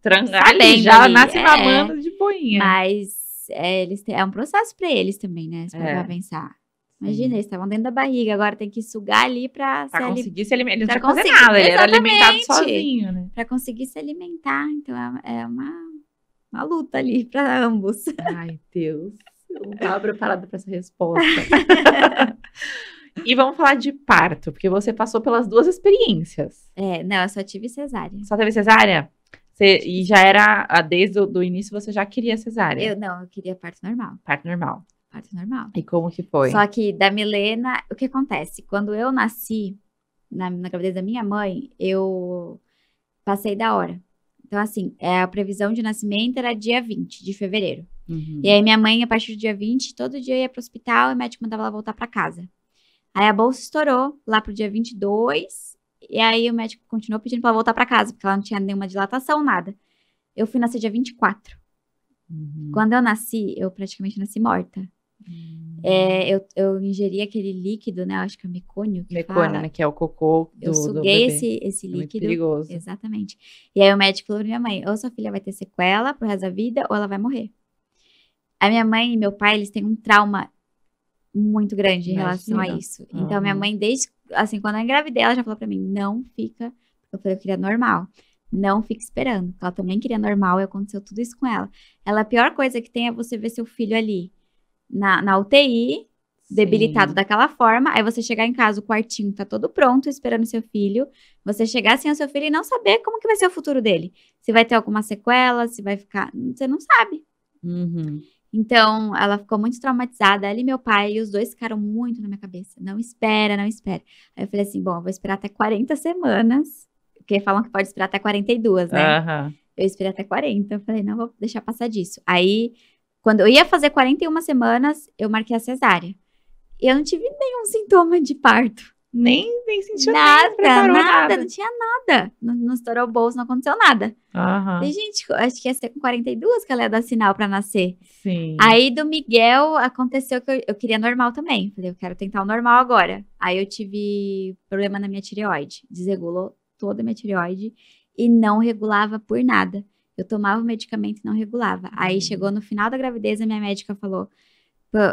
Trangali, já ali. nasce é, mamando de boinha. Mas é, eles têm, é um processo para eles também, né? Se é. pensar. Imagina, eles estavam dentro da barriga, agora tem que sugar ali para pra conseguir ali... se alimentar. Ele não conseguir... nada, ele era alimentado sozinho, né? Para conseguir se alimentar. Então é, é uma, uma luta ali para ambos. Ai, Deus. Eu não estava preparada para essa resposta. e vamos falar de parto, porque você passou pelas duas experiências. É, não, eu só tive cesárea. Só teve cesárea? Você, e já era, desde o do início, você já queria cesárea? Eu não, eu queria parto normal. Parto normal parto normal. E como que foi? Só que da Milena, o que acontece? Quando eu nasci, na, na gravidez da minha mãe, eu passei da hora. Então, assim, é, a previsão de nascimento era dia 20 de fevereiro. Uhum. E aí, minha mãe, a partir do dia 20, todo dia ia pro hospital e o médico mandava ela voltar para casa. Aí a bolsa estourou lá pro dia 22. E aí o médico continuou pedindo para ela voltar para casa, porque ela não tinha nenhuma dilatação, nada. Eu fui nascer dia 24. Uhum. Quando eu nasci, eu praticamente nasci morta. É, hum. eu, eu ingeri aquele líquido, né? acho que é mecônio que mecônio, fala. né? Que é o cocô do Eu suguei do Esse, esse é líquido. É perigoso. Exatamente. E aí o médico falou pra minha mãe, ou sua filha vai ter sequela pro resto da vida, ou ela vai morrer. A minha mãe e meu pai, eles têm um trauma muito grande em Imagina. relação a isso. Uhum. Então, minha mãe, desde, assim, quando eu engravidei, ela já falou pra mim, não fica... Eu falei, eu queria normal não fique esperando. Ela também queria normal e aconteceu tudo isso com ela. Ela, a pior coisa que tem é você ver seu filho ali na, na UTI, debilitado Sim. daquela forma. Aí você chegar em casa, o quartinho tá todo pronto, esperando seu filho. Você chegar sem o seu filho e não saber como que vai ser o futuro dele. Se vai ter alguma sequela, se vai ficar. Você não sabe. Uhum. Então, ela ficou muito traumatizada. Ela e meu pai, e os dois ficaram muito na minha cabeça. Não espera, não espera. Aí eu falei assim: bom, eu vou esperar até 40 semanas. Porque falam que pode esperar até 42, né? Uhum. Eu esperei até 40. Eu falei: não, vou deixar passar disso. Aí quando eu ia fazer 41 semanas, eu marquei a cesárea. Eu não tive nenhum sintoma de parto. Nem, nem senti nada, nada, nada, não tinha nada. Não, não estourou o bolso, não aconteceu nada. Uhum. E, gente, acho que ia ser com 42 que ela ia dar sinal para nascer. Sim. Aí do Miguel aconteceu que eu, eu queria normal também. Falei, eu quero tentar o normal agora. Aí eu tive problema na minha tireoide, desregulou toda a minha tireoide e não regulava por nada. Eu tomava o medicamento e não regulava. Aí uhum. chegou no final da gravidez, a minha médica falou: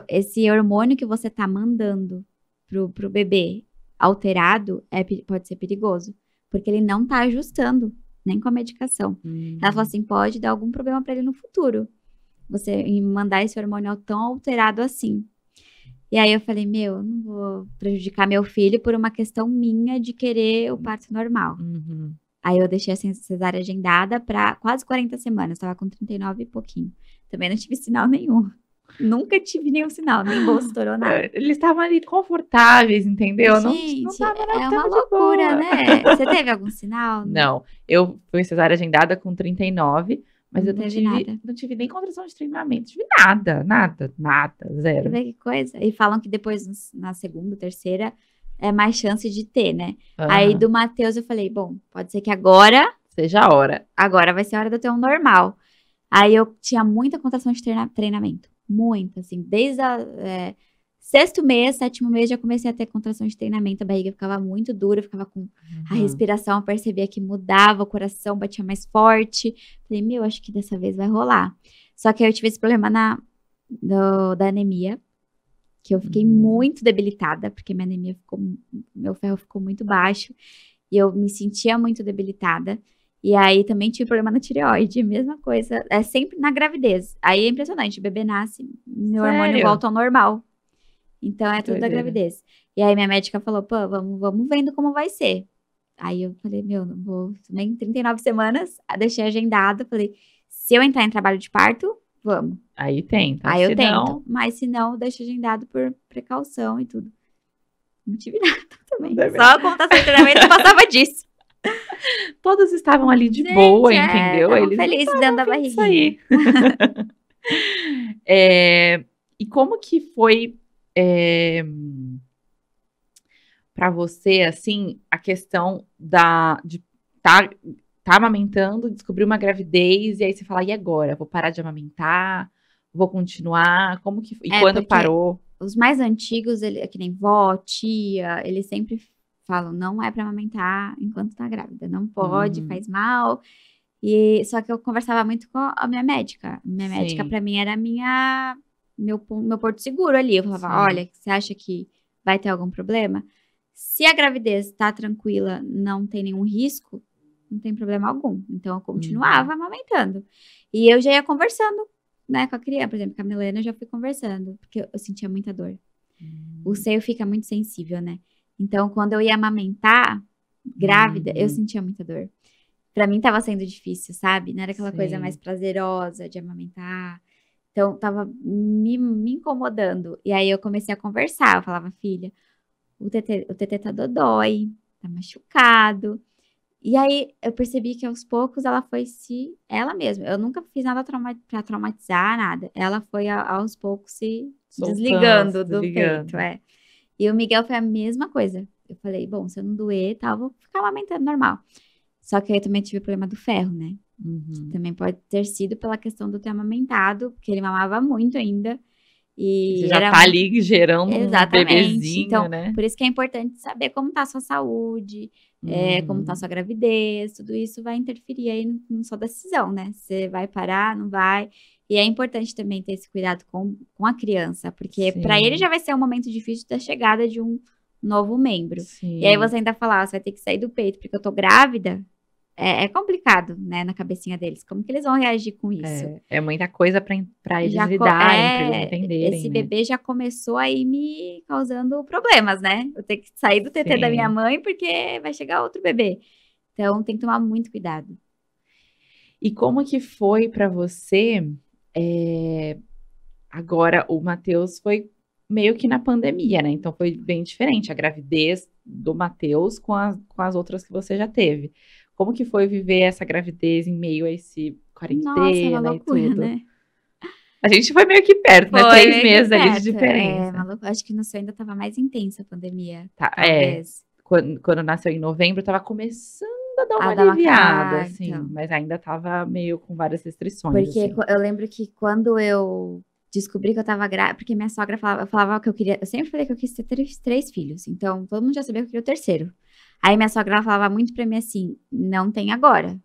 esse hormônio que você tá mandando pro, pro bebê alterado é, pode ser perigoso, porque ele não tá ajustando nem com a medicação. Ela falou uhum. assim: pode dar algum problema para ele no futuro. Você mandar esse hormônio tão alterado assim. E aí eu falei, meu, não vou prejudicar meu filho por uma questão minha de querer o parto normal. Uhum. Aí eu deixei a cesárea agendada para quase 40 semanas, estava com 39 e pouquinho. Também não tive sinal nenhum. Nunca tive nenhum sinal, nem bolso estourou é, nada. Eles estavam ali confortáveis, entendeu? Gente, não, não tava, é uma loucura, boa. né? Você teve algum sinal? Não, eu fui cesárea agendada com 39, mas não eu não tive, nada. não tive nem contração de treinamento, tive nada, nada, nada, zero. Você vê que coisa? E falam que depois, na segunda, terceira, é mais chance de ter, né? Ah. Aí do Matheus eu falei, bom, pode ser que agora. Seja a hora. Agora vai ser a hora de eu ter um normal. Aí eu tinha muita contração de treina, treinamento. Muita, assim. Desde a. É, sexto mês, sétimo mês, já comecei a ter contração de treinamento. A barriga ficava muito dura, ficava com uhum. a respiração, eu percebia que mudava, o coração batia mais forte. Falei, meu, acho que dessa vez vai rolar. Só que aí eu tive esse problema na, do, da anemia que eu fiquei uhum. muito debilitada, porque minha anemia ficou, meu ferro ficou muito baixo, e eu me sentia muito debilitada. E aí também tive problema na tireoide, mesma coisa, é sempre na gravidez. Aí é impressionante, o bebê nasce, meu Sério? hormônio volta ao normal. Então é tudo da gravidez. E aí minha médica falou, pô, vamos, vamos vendo como vai ser. Aí eu falei, meu, não vou, nem 39 semanas, deixei agendado, falei, se eu entrar em trabalho de parto, vamos. Aí tenta. Aí eu tento. Não... Mas se não, deixa agendado por precaução e tudo. Não tive nada também. Só contação seu treinamento passava disso. Todos estavam ali de Gente, boa, é, entendeu? Eles Feliz tá, dentro da barriga. Aí. é, e como que foi é, para você, assim, a questão da, de estar tá tá amamentando, descobriu uma gravidez, e aí você fala, e agora? Vou parar de amamentar? Vou continuar? Como que E é, quando parou? Os mais antigos, ele, é que nem vó, tia, eles sempre falam, não é para amamentar enquanto tá grávida, não pode, uhum. faz mal. E só que eu conversava muito com a minha médica. Minha Sim. médica para mim era minha meu meu porto seguro ali. Eu falava, Sim. olha, você acha que vai ter algum problema? Se a gravidez está tranquila, não tem nenhum risco, não tem problema algum. Então eu continuava uhum. amamentando. E eu já ia conversando, né, com a criança, por exemplo, com a Milena eu já fui conversando, porque eu, sentia muita dor. Uhum. O seio fica muito sensível, né? Então quando eu ia amamentar, grávida, eu uhum. sentia muita dor. Para mim tava sendo difícil, sabe? Não era aquela Sim. coisa mais prazerosa de amamentar. Então, tava me, me, incomodando. E aí eu comecei a conversar. Eu falava, filha, o TT, o TT tá dodói, tá machucado. E aí eu percebi que aos poucos ela foi se ela mesma. Eu nunca fiz nada trauma, para traumatizar nada. Ela foi aos poucos se Soltando, desligando do desligando. peito, é. E o Miguel foi a mesma coisa. Eu falei, bom, se eu não doer, tal, vou ficar amamentando normal. Só que aí eu também tive o problema do ferro, né? Uhum. Também pode ter sido pela questão do ter amamentado, porque ele mamava muito ainda. E Você já era... tá ali gerando Exatamente. um bebezinho, então, né? Por isso que é importante saber como tá a sua saúde, é, como está uhum. sua gravidez, tudo isso vai interferir aí na sua decisão, né? Você vai parar, não vai. E é importante também ter esse cuidado com, com a criança, porque para ele já vai ser um momento difícil da chegada de um novo membro. Sim. E aí você ainda falar, ah, você vai ter que sair do peito porque eu tô grávida é, é, complicado, né, na cabecinha deles. Como que eles vão reagir com é, isso? É, é muita coisa para eles lidarem, é, para eles entenderem. Esse né? bebê já começou aí me causando problemas, né? Eu tenho que sair do TT Sim. da minha mãe porque vai chegar outro bebê. Então tem que tomar muito cuidado. E como que foi para você? É... Agora o Matheus foi meio que na pandemia, né? Então foi bem diferente a gravidez do Matheus com, com as outras que você já teve. Como que foi viver essa gravidez em meio a esse quarentena Nossa, é uma loucura, e tudo? Né? A gente foi meio que perto, né? foi, né? Três meses ali de é, diferença. É, Acho que no seu ainda estava mais intensa a pandemia. Tá, é. talvez. é. Quando, quando nasceu em novembro, estava começando a dar uma a aliviada, dar assim. Então. Mas ainda estava meio com várias restrições. Porque assim. eu lembro que quando eu descobri que eu tava grávida, porque minha sogra falava, falava que eu queria. Eu sempre falei que eu quis ter três, três filhos. Então, todo mundo já sabia que eu queria o terceiro. Aí minha sogra falava muito pra mim assim: não tem agora.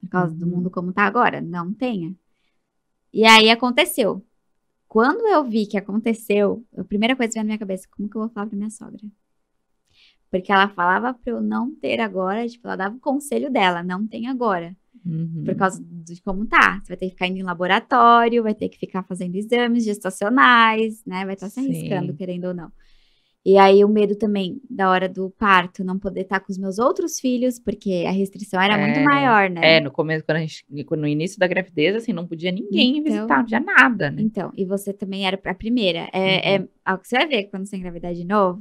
Por causa do uhum. mundo como tá agora, não tenha. E aí aconteceu. Quando eu vi que aconteceu, a primeira coisa que veio na minha cabeça, como que eu vou falar pra minha sogra? Porque ela falava pra eu não ter agora, tipo, ela dava o conselho dela, não tem agora. Uhum. Por causa de como tá. Você vai ter que ficar indo em laboratório, vai ter que ficar fazendo exames gestacionais, né? Vai estar se arriscando, querendo ou não. E aí o medo também da hora do parto, não poder estar tá com os meus outros filhos, porque a restrição era é, muito maior, né? É, no começo, quando a gente, no início da gravidez, assim, não podia ninguém então, visitar, não podia nada, né? Então, e você também era a primeira. É, é uhum. é, você vai ver quando você engravidar de novo,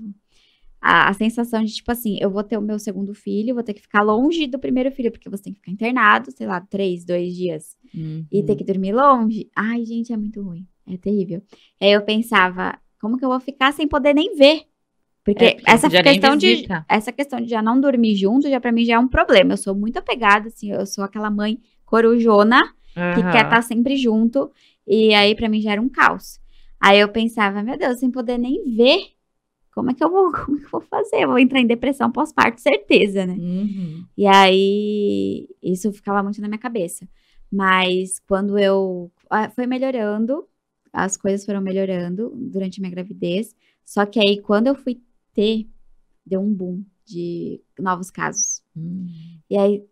a, a, sensação de, tipo assim, eu vou ter o meu segundo filho, vou ter que ficar longe do primeiro filho, porque você tem que ficar internado, sei lá, três, dois dias, uhum. e ter uhum. que dormir longe. Ai, gente, é muito ruim. É terrível. aí eu pensava, como que eu vou ficar sem poder nem ver? Porque, é, essa questão de essa questão de já não dormir junto, já para mim já é um problema. Eu sou muito apegada assim, eu sou aquela mãe corujona uhum. que quer estar tá sempre junto e aí para mim já era um caos. Aí eu pensava, meu Deus, sem poder nem ver, como é que eu vou, como é que eu vou fazer? Eu vou entrar em depressão pós-parto, certeza, né? Uhum. E aí isso ficava muito na minha cabeça. Mas quando eu ah, foi melhorando, as coisas foram melhorando durante minha gravidez. Só que aí, quando eu fui deu um boom de novos casos. Hum. E aí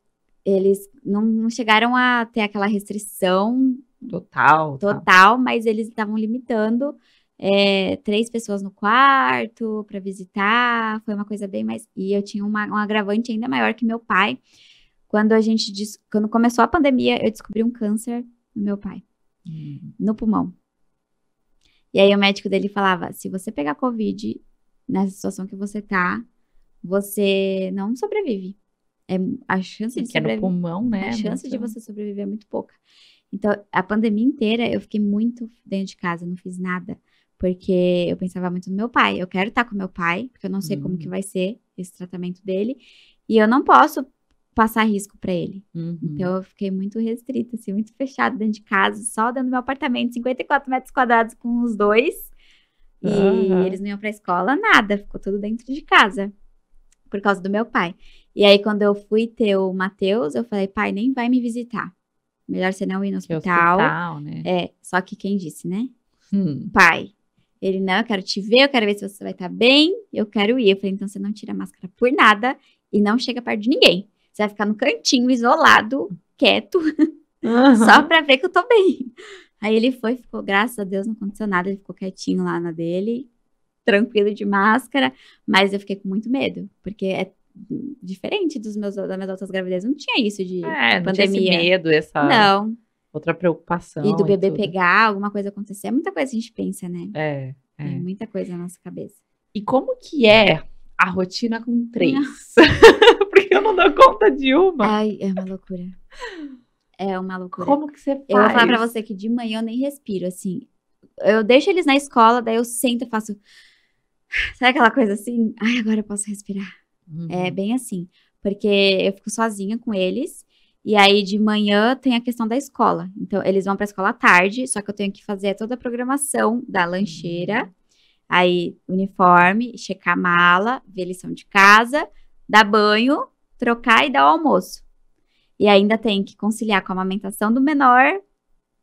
eles não, chegaram a ter aquela restrição total, tá. total, tá. mas eles estavam limitando é, três pessoas no quarto para visitar. Foi uma coisa bem mais. E eu tinha uma, um agravante ainda maior que meu pai. Quando a gente quando começou a pandemia, eu descobri um câncer no meu pai, hum. no pulmão. E aí o médico dele falava: se você pegar Covid nessa situação que você tá, você não sobrevive. É, a chance de é sobreviver. pulmão, né? A chance de você sobreviver é muito pouca. Então, a pandemia inteira eu fiquei muito dentro de casa, não fiz nada. Porque eu pensava muito no meu pai. Eu quero estar com meu pai, porque eu não sei uhum. como que uhum. vai ser esse tratamento dele. E eu não posso passar risco para ele. Uhum. Então eu fiquei muito restrita, assim, muito fechada dentro de casa, só dentro do meu apartamento, 54 metros quadrados com os dois. E uhum. eles não iam pra escola, nada, ficou tudo dentro de casa, por causa do meu pai. E aí, quando eu fui ter o Matheus, eu falei, pai, nem vai me visitar. Melhor você não ir no hospital. hospital né? É, só que quem disse, né? Hum. Pai. Ele, não, eu quero te ver, eu quero ver se você vai estar tá bem, eu quero ir. Eu falei, então você não tira a máscara por nada e não chega perto de ninguém. Você vai ficar no cantinho, isolado, quieto, uhum. só pra ver que eu tô bem. Aí ele foi, ficou, graças a Deus, não aconteceu nada, ele ficou quietinho lá na dele, tranquilo de máscara, mas eu fiquei com muito medo, porque é diferente dos meus, das minhas outras gravidezes, não tinha isso de é, pandemia. Não medo, essa. Não. Outra preocupação. E do bebê e pegar, alguma coisa acontecer. É muita coisa que a gente pensa, né? É. é. Tem muita coisa na nossa cabeça. E como que é a rotina com três? Porque eu não dou conta de uma. Ai, é uma loucura. É uma loucura. Como que você faz? Eu vou falar pra você que de manhã eu nem respiro, assim. Eu deixo eles na escola, daí eu sento e faço. Sabe aquela coisa assim? Ai, agora eu posso respirar. É uhum. É bem assim. Porque eu fico sozinha com eles. E aí de manhã tem a questão da escola. Então eles vão para a escola à tarde, só que eu tenho que fazer toda a programação da lancheira, uhum. aí uniforme, checar a mala, ver lição de casa, dar banho, trocar e dar o almoço. E ainda tem que conciliar com a amamentação do menor,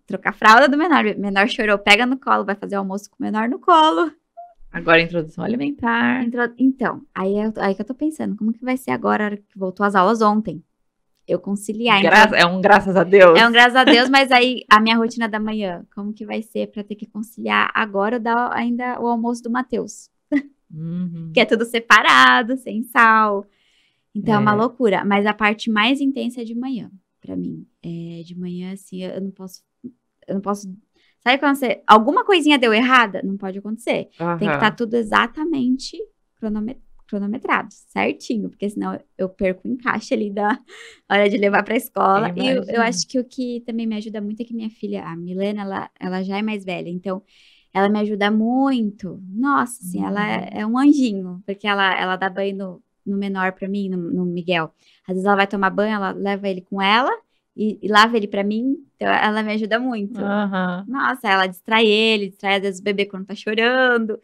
trocar a fralda do menor. O menor chorou, pega no colo, vai fazer o almoço com o menor no colo. Agora introdução alimentar. Intro... Então, aí, eu, aí que eu tô pensando, como que vai ser agora que voltou às aulas ontem? Eu conciliar. Graça, então... É um graças a Deus. É um graças a Deus, mas aí a minha rotina da manhã, como que vai ser para ter que conciliar agora da ainda o almoço do Matheus? Uhum. que é tudo separado, sem sal. Então é, uma é. loucura, mas a parte mais intensa é de manhã, para mim. É, de manhã, assim, eu não posso. Eu não posso. Sabe quando você. Alguma coisinha deu errada? Não pode acontecer. Uhum. Tem que estar tá tudo exatamente cronometrado cronometrado, certinho, porque senão eu perco o encaixe ali da hora de levar para escola. Imagina. E eu, eu, acho que o que também me ajuda muito é que minha filha, a Milena, ela, ela já é mais velha, então ela me ajuda muito. Nossa, assim, ela uhum. é, é, um anjinho, porque ela, ela dá banho no, no menor para mim, no, no, Miguel. Às vezes ela vai tomar banho, ela leva ele com ela e, e lava ele para mim. Então ela me ajuda muito. Uhum. Nossa, ela distrai ele, distrai às vezes o bebê quando tá chorando.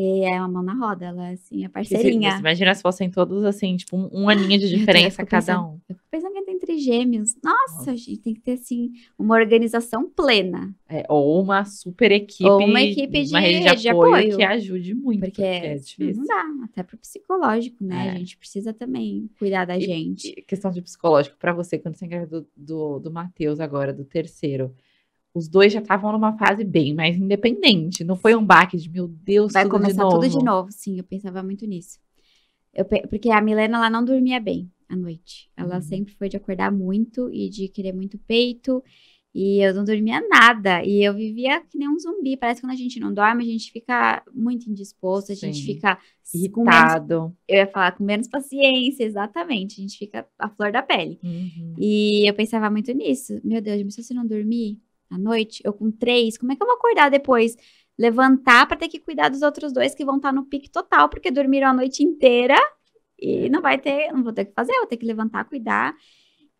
E é uma mão na roda, ela é, assim, é parceirinha. imagina se fossem todos assim, tipo, um, um aninho ah, de diferença cada pensando, um. Eu pensando que é tem gêmeos? Nossa, Nossa, gente, tem que ter assim, uma organização plena. É, ou uma super equipe. Ou uma equipe de, uma rede de, de apoio, que ajude muito. Porque, porque é difícil. não dá, até pro psicológico, né? É. A gente precisa também cuidar da e, gente. Questão de psicológico, para você, quando você engravidou do, do, do Matheus agora, do terceiro os dois já estavam numa fase bem mais independente. Não foi um baque de, meu Deus, Vai tudo de novo. começar tudo de novo, sim. Eu pensava muito nisso. Eu, porque a Milena, ela não dormia bem à noite. Ela uhum. sempre foi de acordar muito e de querer muito peito. E eu não dormia nada. E eu vivia que nem um zumbi. Parece que quando a gente não dorme, a gente fica muito indisposto, a Sim. gente fica irritado. Menos, eu ia falar com menos paciência, exatamente. A gente fica a flor da pele. Uhum. E eu pensava muito nisso. Meu Deus, mas se eu não dormir, à noite, eu com três, como é que eu vou acordar depois? Levantar para ter que cuidar dos outros dois que vão estar tá no pique total, porque dormiram a noite inteira e é. não vai ter, não vou ter o que fazer, vou ter que levantar, cuidar.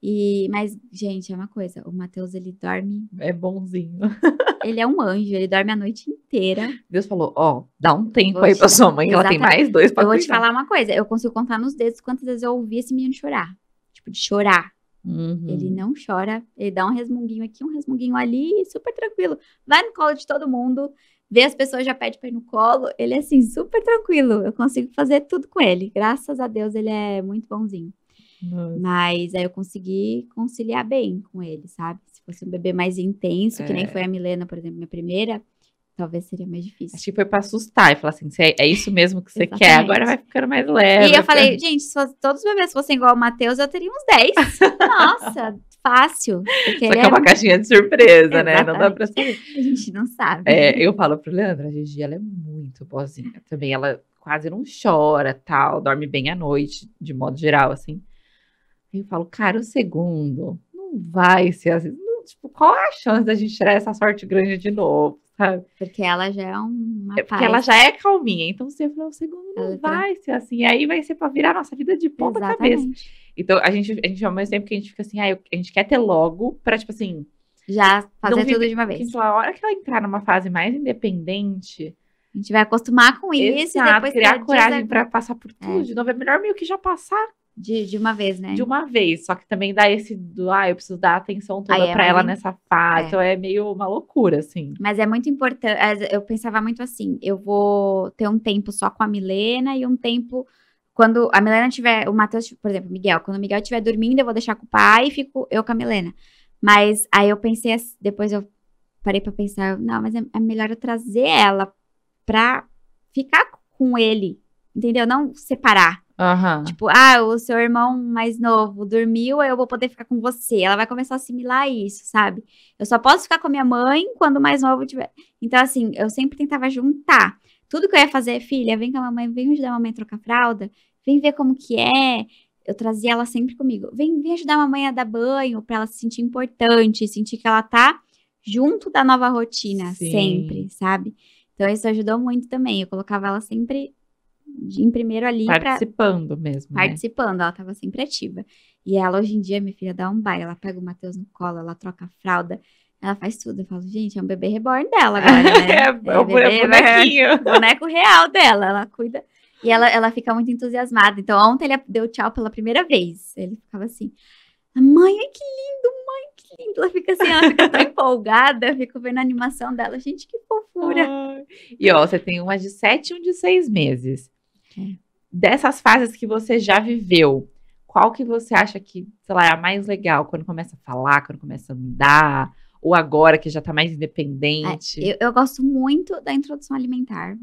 E, mas, gente, é uma coisa, o Matheus, ele dorme... É bonzinho. ele é um anjo, ele dorme a noite inteira. Deus falou, ó, oh, dá um tempo aí te... pra sua mãe, Exatamente. que ela tem mais dois pra Eu cuidar. vou te falar uma coisa, eu consigo contar nos dedos quantas vezes eu ouvi esse menino chorar. Tipo, de chorar. Uhum. Ele não chora, ele dá um resmunguinho aqui, um resmunguinho ali, super tranquilo. Vai no colo de todo mundo, vê as pessoas, já pede pra ir no colo. Ele é assim, super tranquilo. Eu consigo fazer tudo com ele. Graças a Deus, ele é muito bonzinho. Nossa. Mas aí eu consegui conciliar bem com ele, sabe? Se fosse um bebê mais intenso, é. que nem é. foi a Milena, por exemplo, minha primeira, Talvez seria mais difícil. Acho que foi pra assustar e falar assim: é, é isso mesmo que você quer, agora vai ficando mais leve. E eu né? falei: gente, se fosse, todos os bebês fossem igual o Matheus, eu teria uns 10. Nossa, fácil. Só que é uma caixinha de surpresa, né? Não dá pra saber. A gente não sabe. É, eu falo pro Leandro: a Gigi, ela é muito boazinha. Também ela quase não chora, tal, dorme bem à noite, de modo geral, assim. Aí eu falo: cara, o segundo não vai ser assim. tipo, qual é a chance da gente tirar essa sorte grande de novo? sabe? Porque ela já é uma. É porque paz. ela já é calminha. Então, você eu falar o segundo, não vai ser assim. Aí vai ser para virar nossa vida de ponta Exatamente. cabeça. Então, a gente, a gente, ao mesmo tempo que a gente fica assim, ah, eu, a gente quer ter logo, para tipo assim. Já fazer tudo vive, de uma vez. a hora que ela entrar numa fase mais independente. A gente vai acostumar com isso. Exato, depois criar coragem para passar por é. tudo é. de novo. É melhor meio que já passar de, de uma vez, né? De uma vez. Só que também dá esse do, ah, eu preciso dar atenção toda para é pra ela nessa fase. É. Então é meio uma loucura, assim. Mas é muito importante. Eu pensava muito assim: eu vou ter um tempo só com a Milena e um tempo. Quando a Milena tiver. O Matheus, por exemplo, Miguel. Quando o Miguel estiver dormindo, eu vou deixar com o pai e fico eu com a Milena. Mas aí eu pensei. Depois eu parei pra pensar: não, mas é, é melhor eu trazer ela pra ficar com ele. Entendeu? Não separar. Uhum. Tipo, ah, o seu irmão mais novo dormiu, eu vou poder ficar com você. Ela vai começar a assimilar isso, sabe? Eu só posso ficar com a minha mãe quando o mais novo tiver. Então, assim, eu sempre tentava juntar. Tudo que eu ia fazer, filha, vem com a mamãe, vem ajudar a mamãe a trocar fralda, vem ver como que é. Eu trazia ela sempre comigo. Vem, vem ajudar a mamãe a dar banho, para ela se sentir importante, sentir que ela tá junto da nova rotina, Sim. sempre, sabe? Então, isso ajudou muito também. Eu colocava ela sempre em primeiro ali. Participando pra... mesmo. Né? Participando, né? ela estava sempre ativa. E ela, hoje em dia, minha filha dá um baile, ela pega o Matheus no colo, ela troca a fralda. Ela faz tudo. Eu falo, gente, é um bebê reborn dela agora, né? é, é, é o bebê, bonequinho. boneco real dela. Ela cuida. E ela, ela fica muito entusiasmada. Então, ontem ele deu tchau pela primeira vez. Ele ficava assim, ah, mãe, que lindo, mãe, que lindo. Ela fica assim, ela fica tão empolgada. Eu fico vendo a animação dela. Gente, que fofura. Ah. E, ó, você tem uma de sete e um de seis meses. Dessas fases que você já viveu, qual que você acha que, sei lá, é a mais legal? Quando começa a falar, quando começa a andar, ou agora que já tá mais é, independente? É, eu, eu, gosto muito da introdução alimentar.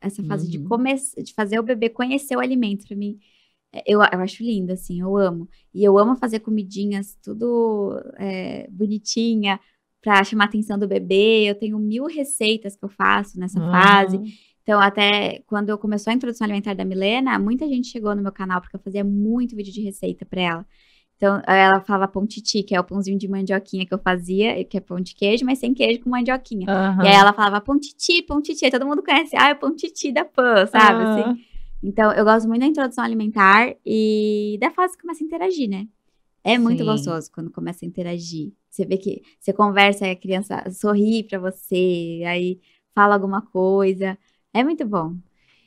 Essa fase uhum. de, começar, de fazer o bebê conhecer o alimento pra mim. É, eu, eu acho linda, assim, eu amo. E eu amo fazer comidinhas tudo é, bonitinha, para chamar a atenção do bebê. Eu tenho mil receitas que eu faço nessa uhum. fase. Então, até quando eu começou a introdução alimentar da Milena, muita gente chegou no meu canal porque eu fazia muito vídeo de receita para ela. Então, ela falava pão titi, que é o pãozinho de mandioquinha que eu fazia, que é pão de queijo, mas sem queijo com mandioquinha. Uhum. E aí ela falava pão titi, pão titi. Aí todo mundo conhece, ah, é pão titi da Pan, sabe? Uhum. Assim. Então, eu gosto muito da introdução alimentar e da fase que começa a interagir, né? É muito Sim. gostoso quando começa a interagir. Você vê que você conversa, a criança sorri para você, aí fala alguma coisa. É muito bom.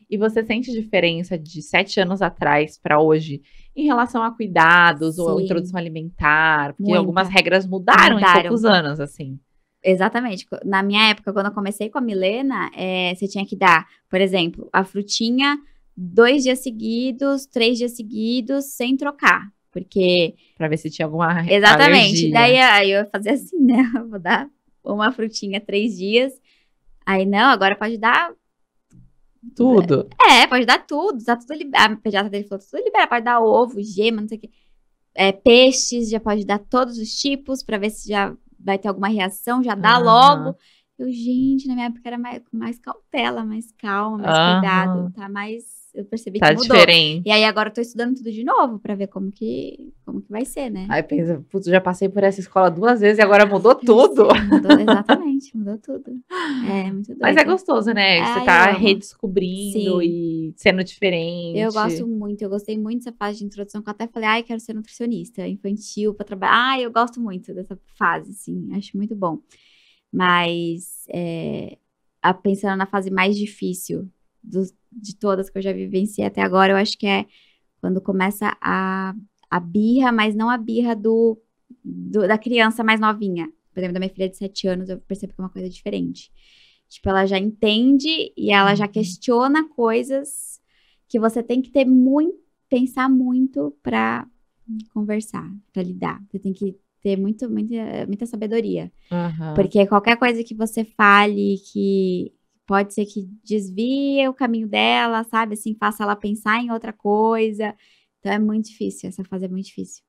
E você sente diferença de sete anos atrás para hoje em relação a cuidados Sim. ou a introdução alimentar? Porque Muita. algumas regras mudaram, mudaram em poucos anos, assim. Exatamente. Na minha época, quando eu comecei com a Milena, é, você tinha que dar, por exemplo, a frutinha dois dias seguidos, três dias seguidos, sem trocar. Porque. Pra ver se tinha alguma. Exatamente. Alergia. Daí aí eu fazia assim, né? vou dar uma frutinha três dias. Aí, não, agora pode dar tudo. É, é, pode dar tudo. Tá tudo A pediatra dele falou: tá tudo libera, pode dar ovo, gema, não sei o quê. É, peixes, já pode dar todos os tipos para ver se já vai ter alguma reação, já dá logo. Eu, gente, na minha época era mais, mais cautela, mais calma, mais cuidado, tá mais eu percebi tá que mudou. diferente. E aí agora eu tô estudando tudo de novo para ver como que, como que vai ser, né? Aí pensa, putz, já passei por essa escola duas vezes e agora mudou tudo. Mudou, exatamente, mudou tudo. É, muito doido. Mas é gostoso, né? Você tá redescobrindo Sim. e sendo diferente. Eu gosto muito, eu gostei muito dessa fase de introdução, que eu até falei, ai, quero ser nutricionista infantil para trabalhar. Ai, eu gosto muito dessa fase, assim, acho muito bom. Mas é, a, pensando na fase mais difícil de todas que eu já vivenciei até agora, eu acho que é quando começa a, a birra, mas não a birra do, do da criança mais novinha. Por exemplo, da minha filha de 7 anos, eu percebo que é uma coisa diferente. Tipo, ela já entende e ela já uhum. questiona coisas que você tem que ter muito, pensar muito para conversar, para lidar. Você tem que ter muito, muita, muita sabedoria. Uhum. Porque qualquer coisa que você fale que pode ser que desvie o caminho dela, sabe? Assim, faça ela pensar em outra coisa. Então é muito difícil, essa fase é muito difícil.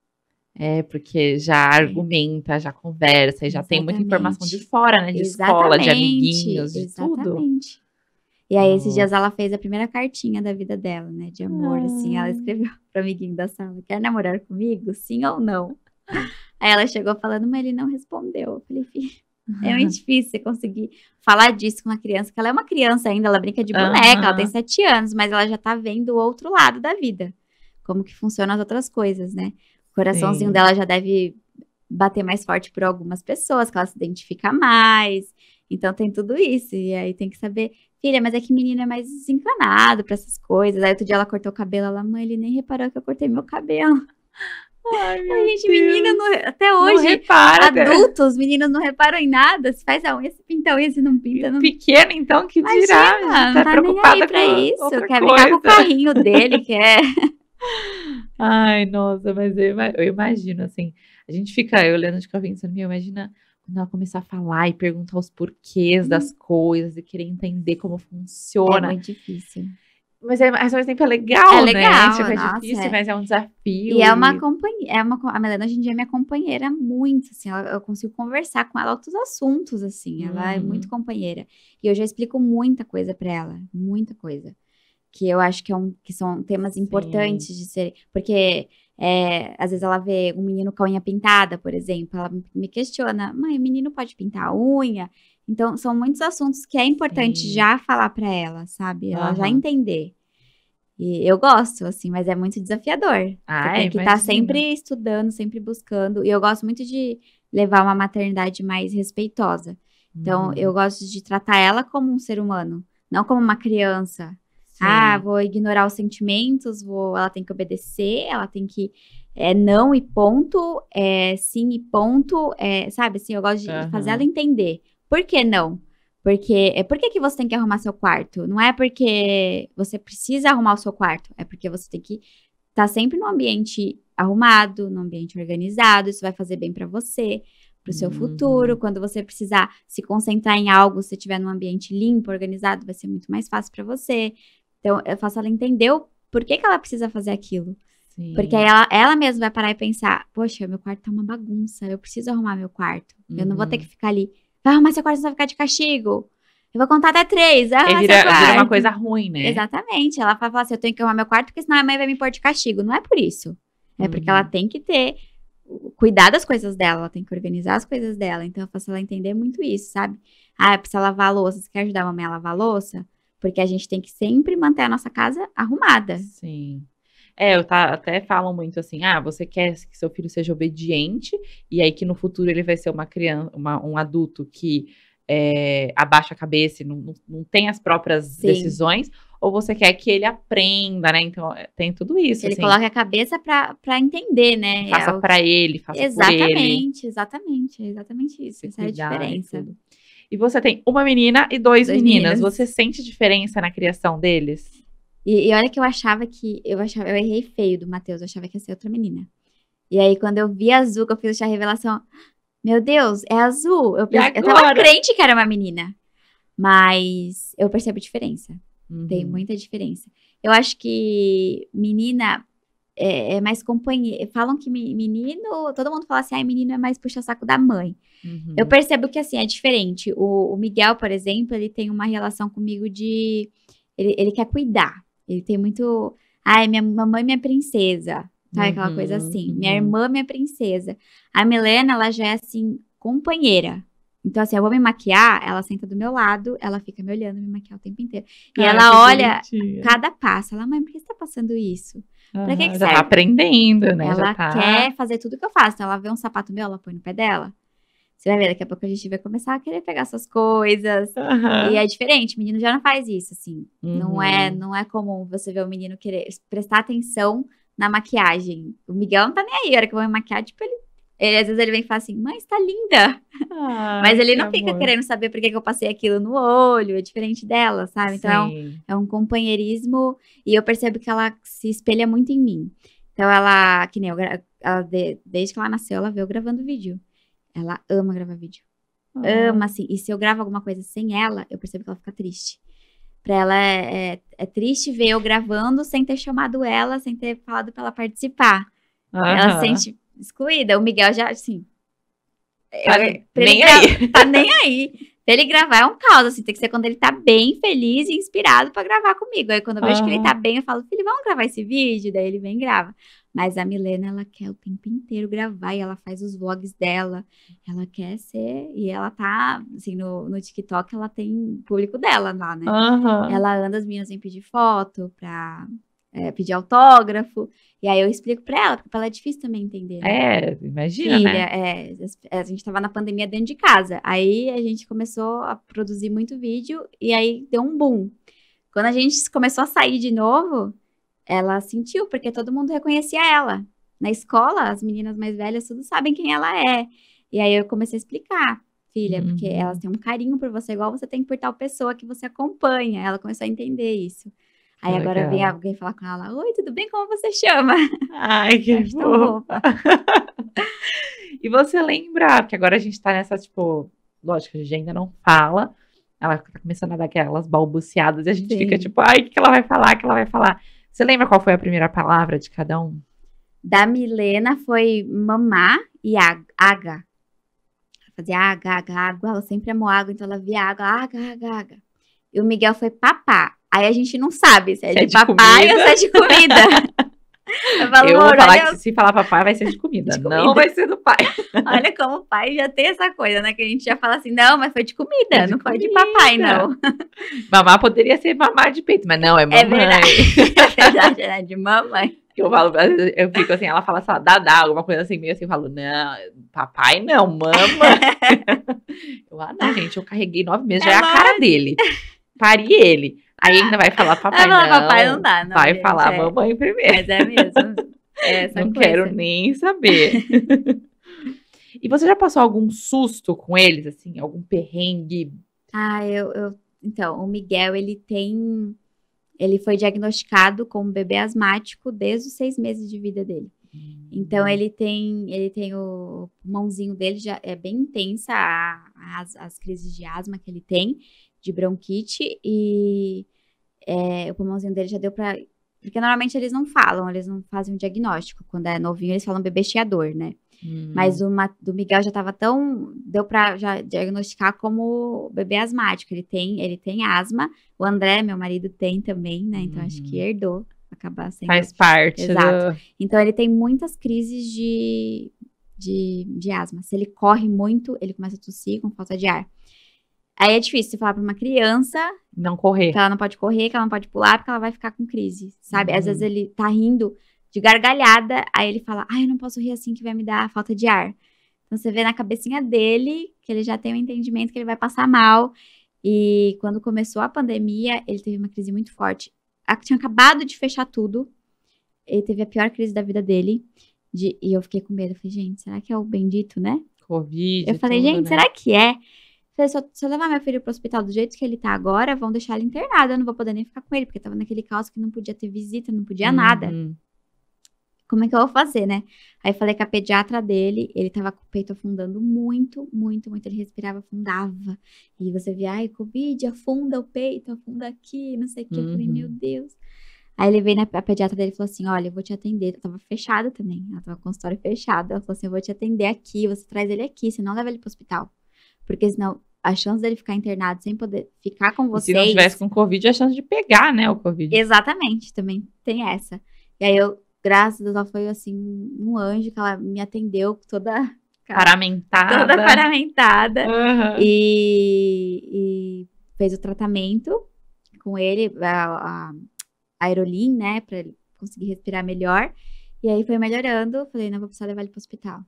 É, porque já é. argumenta, já conversa, e já Exatamente. tem muita informação de fora, né? De Exatamente. escola, de amiguinhos, de Exatamente. tudo. Exatamente. E aí, esses dias ela fez a primeira cartinha da vida dela, né? De amor, ah. assim. Ela ah. escreveu pro amiguinho da sala: quer namorar comigo? Sim ou não? Aí ela chegou falando, mas ele não respondeu. Eu falei, filho, é muito uhum. difícil você conseguir falar disso com uma criança, que ela é uma criança ainda, ela brinca de boneca, uhum. ela tem sete anos, mas ela já tá vendo o outro lado da vida, como que funcionam as outras coisas, né? O coraçãozinho Sim. dela já deve bater mais forte por algumas pessoas, que ela se identifica mais. Então tem tudo isso. E aí tem que saber, filha, mas é que menino é mais desencanado para essas coisas. Aí outro dia ela cortou o cabelo, ela, mãe, ele nem reparou que eu cortei meu cabelo. Ai, meu gente, Deus. menina, não, até hoje, repara, adultos, meninas não reparam em nada. Se faz a unha, se pinta a unha, se não pinta. Não... Pequeno, então, que Imagina, dirá? Tá, não tá preocupada nem aí pra isso. Quer coisa. brincar com o carrinho dele, quer. Ai, nossa, mas eu, eu, imagino, assim, a gente fica, eu olhando de cabeça, assim, pensando, meu, imagina quando ela começar a falar e perguntar os porquês hum. das coisas e querer entender como é funciona. É muito difícil. Mas é, ao mesmo tempo é legal, é né? legal, né? Tipo, é nossa, difícil, é. mas é um desafio. E, é uma companhia é uma, a Melena hoje em dia é minha companheira muito, assim, eu consigo conversar com ela outros assuntos, assim, ela hum. é muito uhum. companheira. E eu já explico muita coisa para ela, muita coisa. Que eu acho que, é um, que são temas Sim. importantes de ser, porque é, às vezes ela vê um menino com a unha pintada, por exemplo, ela me questiona, mãe, o menino pode pintar a unha? Então, são muitos assuntos que é importante Sim. já falar para ela, sabe? Ela uhum. já entender. E eu gosto, assim, mas é muito desafiador. Ah, tem é, que estar tá sempre estudando, sempre buscando. E eu gosto muito de levar uma maternidade mais respeitosa. Então, uhum. eu gosto de tratar ela como um ser humano, não como uma criança. Ah, sim. Ah, vou ignorar os sentimentos, vou, ela tem que obedecer, ela tem que é não e ponto, é sim e ponto, é, sabe? Assim, eu gosto de uhum. fazer ela entender por que não? Porque é por que, que você tem que arrumar seu quarto? Não é porque você precisa arrumar o seu quarto, é porque você tem que estar tá sempre no ambiente arrumado, no ambiente organizado, isso vai fazer bem para você, para o seu uhum. futuro, quando você precisar se concentrar em algo, se tiver num ambiente limpo, organizado, vai ser muito mais fácil para você. Então, eu faço ela entender o porquê que ela precisa fazer aquilo. Sim. Porque ela, ela mesma vai parar e pensar: poxa, meu quarto tá uma bagunça, eu preciso arrumar meu quarto. Uhum. Eu não vou ter uhum. que ficar ali ah, mas seu quarto vai ficar de castigo. Eu vou contar até três. Ah, é, vira, vira uma coisa ruim, né? Exatamente. Ela fala assim: eu tenho que arrumar meu quarto, porque senão a mãe vai me pôr de castigo. Não é por isso. É uhum. porque ela uhum. tem que ter, cuidar das coisas dela, ela tem que organizar as coisas dela. Então eu faço ela entender muito isso, sabe? Ah, precisa lavar a louça. Você quer ajudar a mamãe a lavar a louça? Porque a gente tem que sempre manter a nossa casa arrumada. Sim. É, eu tá, até falam muito assim, ah, você quer que seu filho seja obediente, e aí que no futuro ele vai ser uma criança, uma, um adulto que é, abaixa a cabeça e não, não, não tem as próprias Sim. decisões, ou você quer que ele aprenda, né? Então é, tem tudo isso. Ele assim. coloca a cabeça para entender, né? Faça é, para ele, faça exatamente, por ele. Exatamente, exatamente, é exatamente isso. Se essa é a diferença. E, e, você tem uma menina e dois, dois meninas. meninas. Você sente diferença na criação deles? E, e, olha que eu achava que. Eu, achava, eu errei feio do Matheus, eu achava que ia ser outra menina. E aí, quando eu vi azul, que eu fiz a revelação, meu Deus, é azul. Eu, pensei, eu tava crente que era uma menina. Mas eu percebo diferença. Uhum. Tem muita diferença. Eu acho que menina é, é mais companheiro. Falam que menino, todo mundo fala assim, ah, menino é mais puxa-saco da mãe. Uhum. Eu percebo que assim, é diferente. O, o, Miguel, por exemplo, ele tem uma relação comigo de. Ele, ele quer cuidar. Ele tem muito. Ai, minha mamãe, é minha princesa. Sabe uhum, aquela coisa uhum, assim? Uhum. Minha irmã, é minha princesa. A Milena, ela já é assim, companheira. Então, assim, eu vou me maquiar, ela senta do meu lado, ela fica me olhando me maquiar o tempo inteiro. E ah, ela olha cada passo. Ela, mãe, por que você tá passando isso? Pra que, que já serve? tá aprendendo, né? Ela tá... quer fazer tudo que eu faço. Então, ela vê um sapato meu, ela põe no pé dela. Você vai ver, daqui a pouco a gente vai começar a querer pegar suas coisas. Uhum. E é diferente, o menino já não faz isso, assim. Uhum. Não é uhum. não é comum você ver o menino querer prestar atenção na maquiagem. O Miguel não tá nem aí, a hora que eu vou me maquiar, tipo, ele, ele às vezes ele vem e fala assim, mãe, está linda. Ah, Mas ele não fica amor. querendo saber por que, eu passei aquilo no olho, é diferente dela, sabe? Então é, é um companheirismo e eu percebo que ela se espelha muito em mim. Então ela, que nem eu, ela, desde que ela nasceu, ela veio gravando vídeo. Ela ama gravar vídeo. Ah. Ama, assim. E se eu gravo alguma coisa sem ela, eu percebo que ela fica triste. Pra ela é, é, é triste ver eu gravando sem ter chamado ela, sem ter falado pra ela participar. Ela se sente excluída. O Miguel já, assim. Tá eu, nem aí. Tá nem aí. Pra ele gravar é um caos, assim, tem que ser quando ele tá bem feliz e inspirado para gravar comigo. Aí quando eu vejo que ele tá bem, eu falo, filho, vamos gravar esse vídeo? Daí ele vem e grava. Mas a Milena, ela quer o tempo inteiro gravar e ela faz os vlogs dela. Ela quer ser. E ela tá, assim, no, no TikTok, ela tem público dela lá, né? Uhum. Ela anda as minhas em pedir foto pra. É, pedir autógrafo, e aí eu explico pra ela, porque pra ela é difícil também entender. Né? É, imagina, né? Filha, né? É, a gente tava na pandemia dentro de casa, aí a gente começou a produzir muito vídeo, e aí deu um boom. Quando a gente começou a sair de novo, ela sentiu, porque todo mundo reconhecia ela. Na escola, as meninas mais velhas tudo sabem quem ela é. E aí eu comecei a explicar, filha, uhum. porque elas têm um carinho por você, igual você tem por tal pessoa que você acompanha. Ela começou a entender isso. Aí Legal. agora vem alguém falar com ela: Oi, tudo bem? Como você chama? Ai, que fofa. e você lembra porque agora a gente tá nessa, tipo, lógico, a gente ainda não fala. Ela tá começando a dar aquelas balbuciadas e a gente Sim. fica tipo, ai, o que ela vai falar? O que ela vai falar? Você lembra qual foi a primeira palavra de cada um? Da Milena foi mamá e água. Fazia água, água, água. Ela sempre amou água, então ela via água, água, água, água. E o Miguel foi papá. Aí a gente não sabe se é, se de, é de papai comida. ou se é de comida. eu vou falar que se falar papai vai ser de comida, de comida, não vai ser do pai. Olha como o pai já tem essa coisa, né? Que a gente já fala assim, não, mas foi de comida, foi de não comida. foi de papai, não. Mamá poderia ser mamá de peito, mas não, é, é mamãe. É verdade, é verdade, né? De mamãe. Eu falo, eu fico assim, ela fala dá, dadá, alguma coisa assim, meio assim, eu falo, não, papai não, mama. eu, ah, não, gente, eu carreguei nove meses, é já é a cara dele. Pari ele. Aí ainda vai falar papai. Não, ah, não papai não dá, não. Vai gente, falar é. mamãe primeiro. Mas é mesmo. É essa não coisa. quero nem saber. e você já passou algum susto com eles, assim? Algum perrengue? Ah, eu, eu. Então, o Miguel, ele tem. Ele foi diagnosticado como bebê asmático desde os seis meses de vida dele. Então hum. ele tem, ele tem o mãozinho dele já é bem intensa a, as, as crises de asma que ele tem de bronquite e é, o pulmãozinho dele já deu para porque normalmente eles não falam, eles não fazem um diagnóstico. Quando é novinho, eles falam bebê chiador, né? Hum. Mas o do Miguel já estava tão. Deu para já diagnosticar como bebê asmático. Ele tem, ele tem asma. O André, meu marido, tem também, né? Então hum. acho que uhum. herdou. Acabar sendo. Faz parte. Né? Exato. Do... Então ele tem muitas crises de, de, de asma. Se ele corre muito, ele começa a tossir com falta de ar. Aí é difícil você falar pra uma criança. Não correr. Que ela não pode correr, que ela não pode pular, porque ela vai ficar com crise, sabe? Uhum. Às vezes uhum. ele tá rindo de gargalhada, aí ele fala, ai, eu não posso rir assim que vai me dar falta de ar. Então você vê na cabecinha dele que ele já tem o um entendimento que ele vai passar mal. E quando começou a pandemia, ele teve uma crise muito forte. Tinha acabado de fechar tudo. Ele teve a pior crise da vida dele. De, e eu fiquei com medo. Eu falei, gente, será que é o bendito, né? Covid. Eu falei, tudo, gente, né? será que é? Falei, se eu, se eu levar meu filho pro hospital do jeito que ele tá agora, vão deixar ele internado, eu não vou poder nem ficar com ele, porque tava naquele caos que não podia ter visita, não podia uhum. nada. Como é que eu vou fazer, né? Aí falei com a pediatra dele, ele tava com o peito afundando muito, muito, muito, ele respirava, afundava. E você via, ai, Covid, afunda o peito, afunda aqui, não sei o que. Uhum. Eu falei, meu uhum. Deus. Aí ele veio na a pediatra dele e falou assim: Olha, eu vou te atender. Eu tava fechada também, ela tava com o consultório fechado. Ela falou assim: Eu vou te atender aqui, você traz ele aqui, não leva ele pro hospital. Porque senão a chance dele ficar internado sem poder ficar com vocês. E se não tivesse com Covid, a chance de pegar, né, o Covid. Exatamente, também tem essa. E aí eu, graças a Deus, ela foi assim, um anjo que ela me atendeu toda. Paramentada. Toda paramentada. Uhum. E, e, fez o tratamento com ele, a, a, a aerolim, né, pra ele conseguir respirar melhor. E aí foi melhorando. Falei, não vou precisar levar ele pro hospital.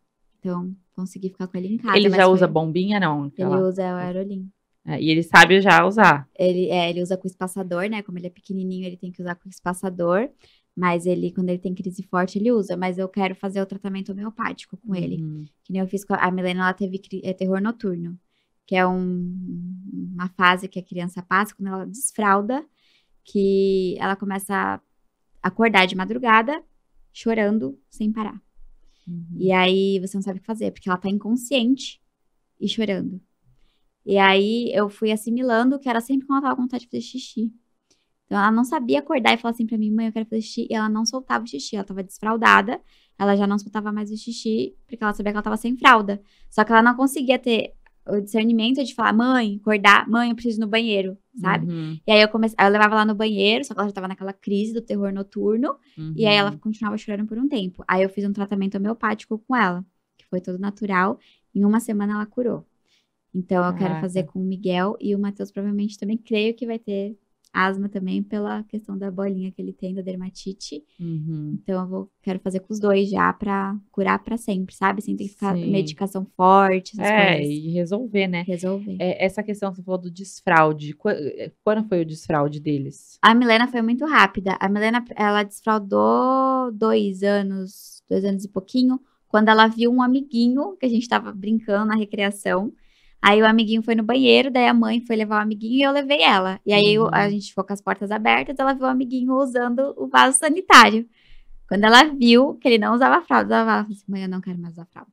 Então, consegui ficar com ele em casa. Ele já usa foi... bombinha, não? Ele usa o aerolim. É, e ele sabe já usar. Ele, é, ele usa com espaçador, né? Como ele é pequenininho, ele tem que usar com espaçador. Mas ele, quando ele tem crise forte, ele usa. Mas eu quero fazer o tratamento homeopático com ele. Uhum. Que nem eu fiz com a, a Milena, ela teve é, terror noturno. Que é um, uma fase que a criança passa quando ela desfralda. Que ela começa a acordar de madrugada, chorando, sem parar. Uhum. E aí você não sabe o que fazer, porque ela tá inconsciente e chorando. E aí eu fui assimilando que era sempre quando ela tava com vontade de fazer xixi. Então ela não sabia acordar e falar assim pra mim, mãe, eu quero fazer xixi. E ela não soltava o xixi, ela tava desfraldada, ela já não soltava mais o xixi, porque ela sabia que ela tava sem fralda. Só que ela não conseguia ter o discernimento de falar, mãe, acordar, mãe, eu preciso ir no banheiro sabe? Uhum. E aí eu comecei, eu levava lá no banheiro, só que ela já tava naquela crise do terror noturno, uhum. e aí ela uhum. continuava chorando por um tempo. Aí eu fiz um tratamento homeopático com ela, que foi todo natural, em uma semana ela curou. Então Caraca. eu quero fazer com o Miguel e o Matheus provavelmente também creio que vai ter asma também pela questão da bolinha que ele tem, da dermatite. Uhum. Então eu vou, quero fazer com os dois já para curar para sempre, sabe? Sem ter que ficar Sim. medicação forte, essas é, coisas. e resolver, né? Resolver. É, essa questão que você falou do desfraude, eh, quando foi o desfraude deles? A Milena foi muito rápida. A Milena, ela desfraudou dois anos, dois anos e pouquinho, quando ela viu um amiguinho que a gente tava brincando na recreação. Aí o amiguinho foi no banheiro, daí a mãe foi levar o amiguinho e eu levei ela. E aí uhum. a gente ficou com as portas abertas, ela viu o amiguinho usando o vaso sanitário. Quando ela viu que ele não usava fralda, ela falou assim: mãe, eu não quero mais usar fralda.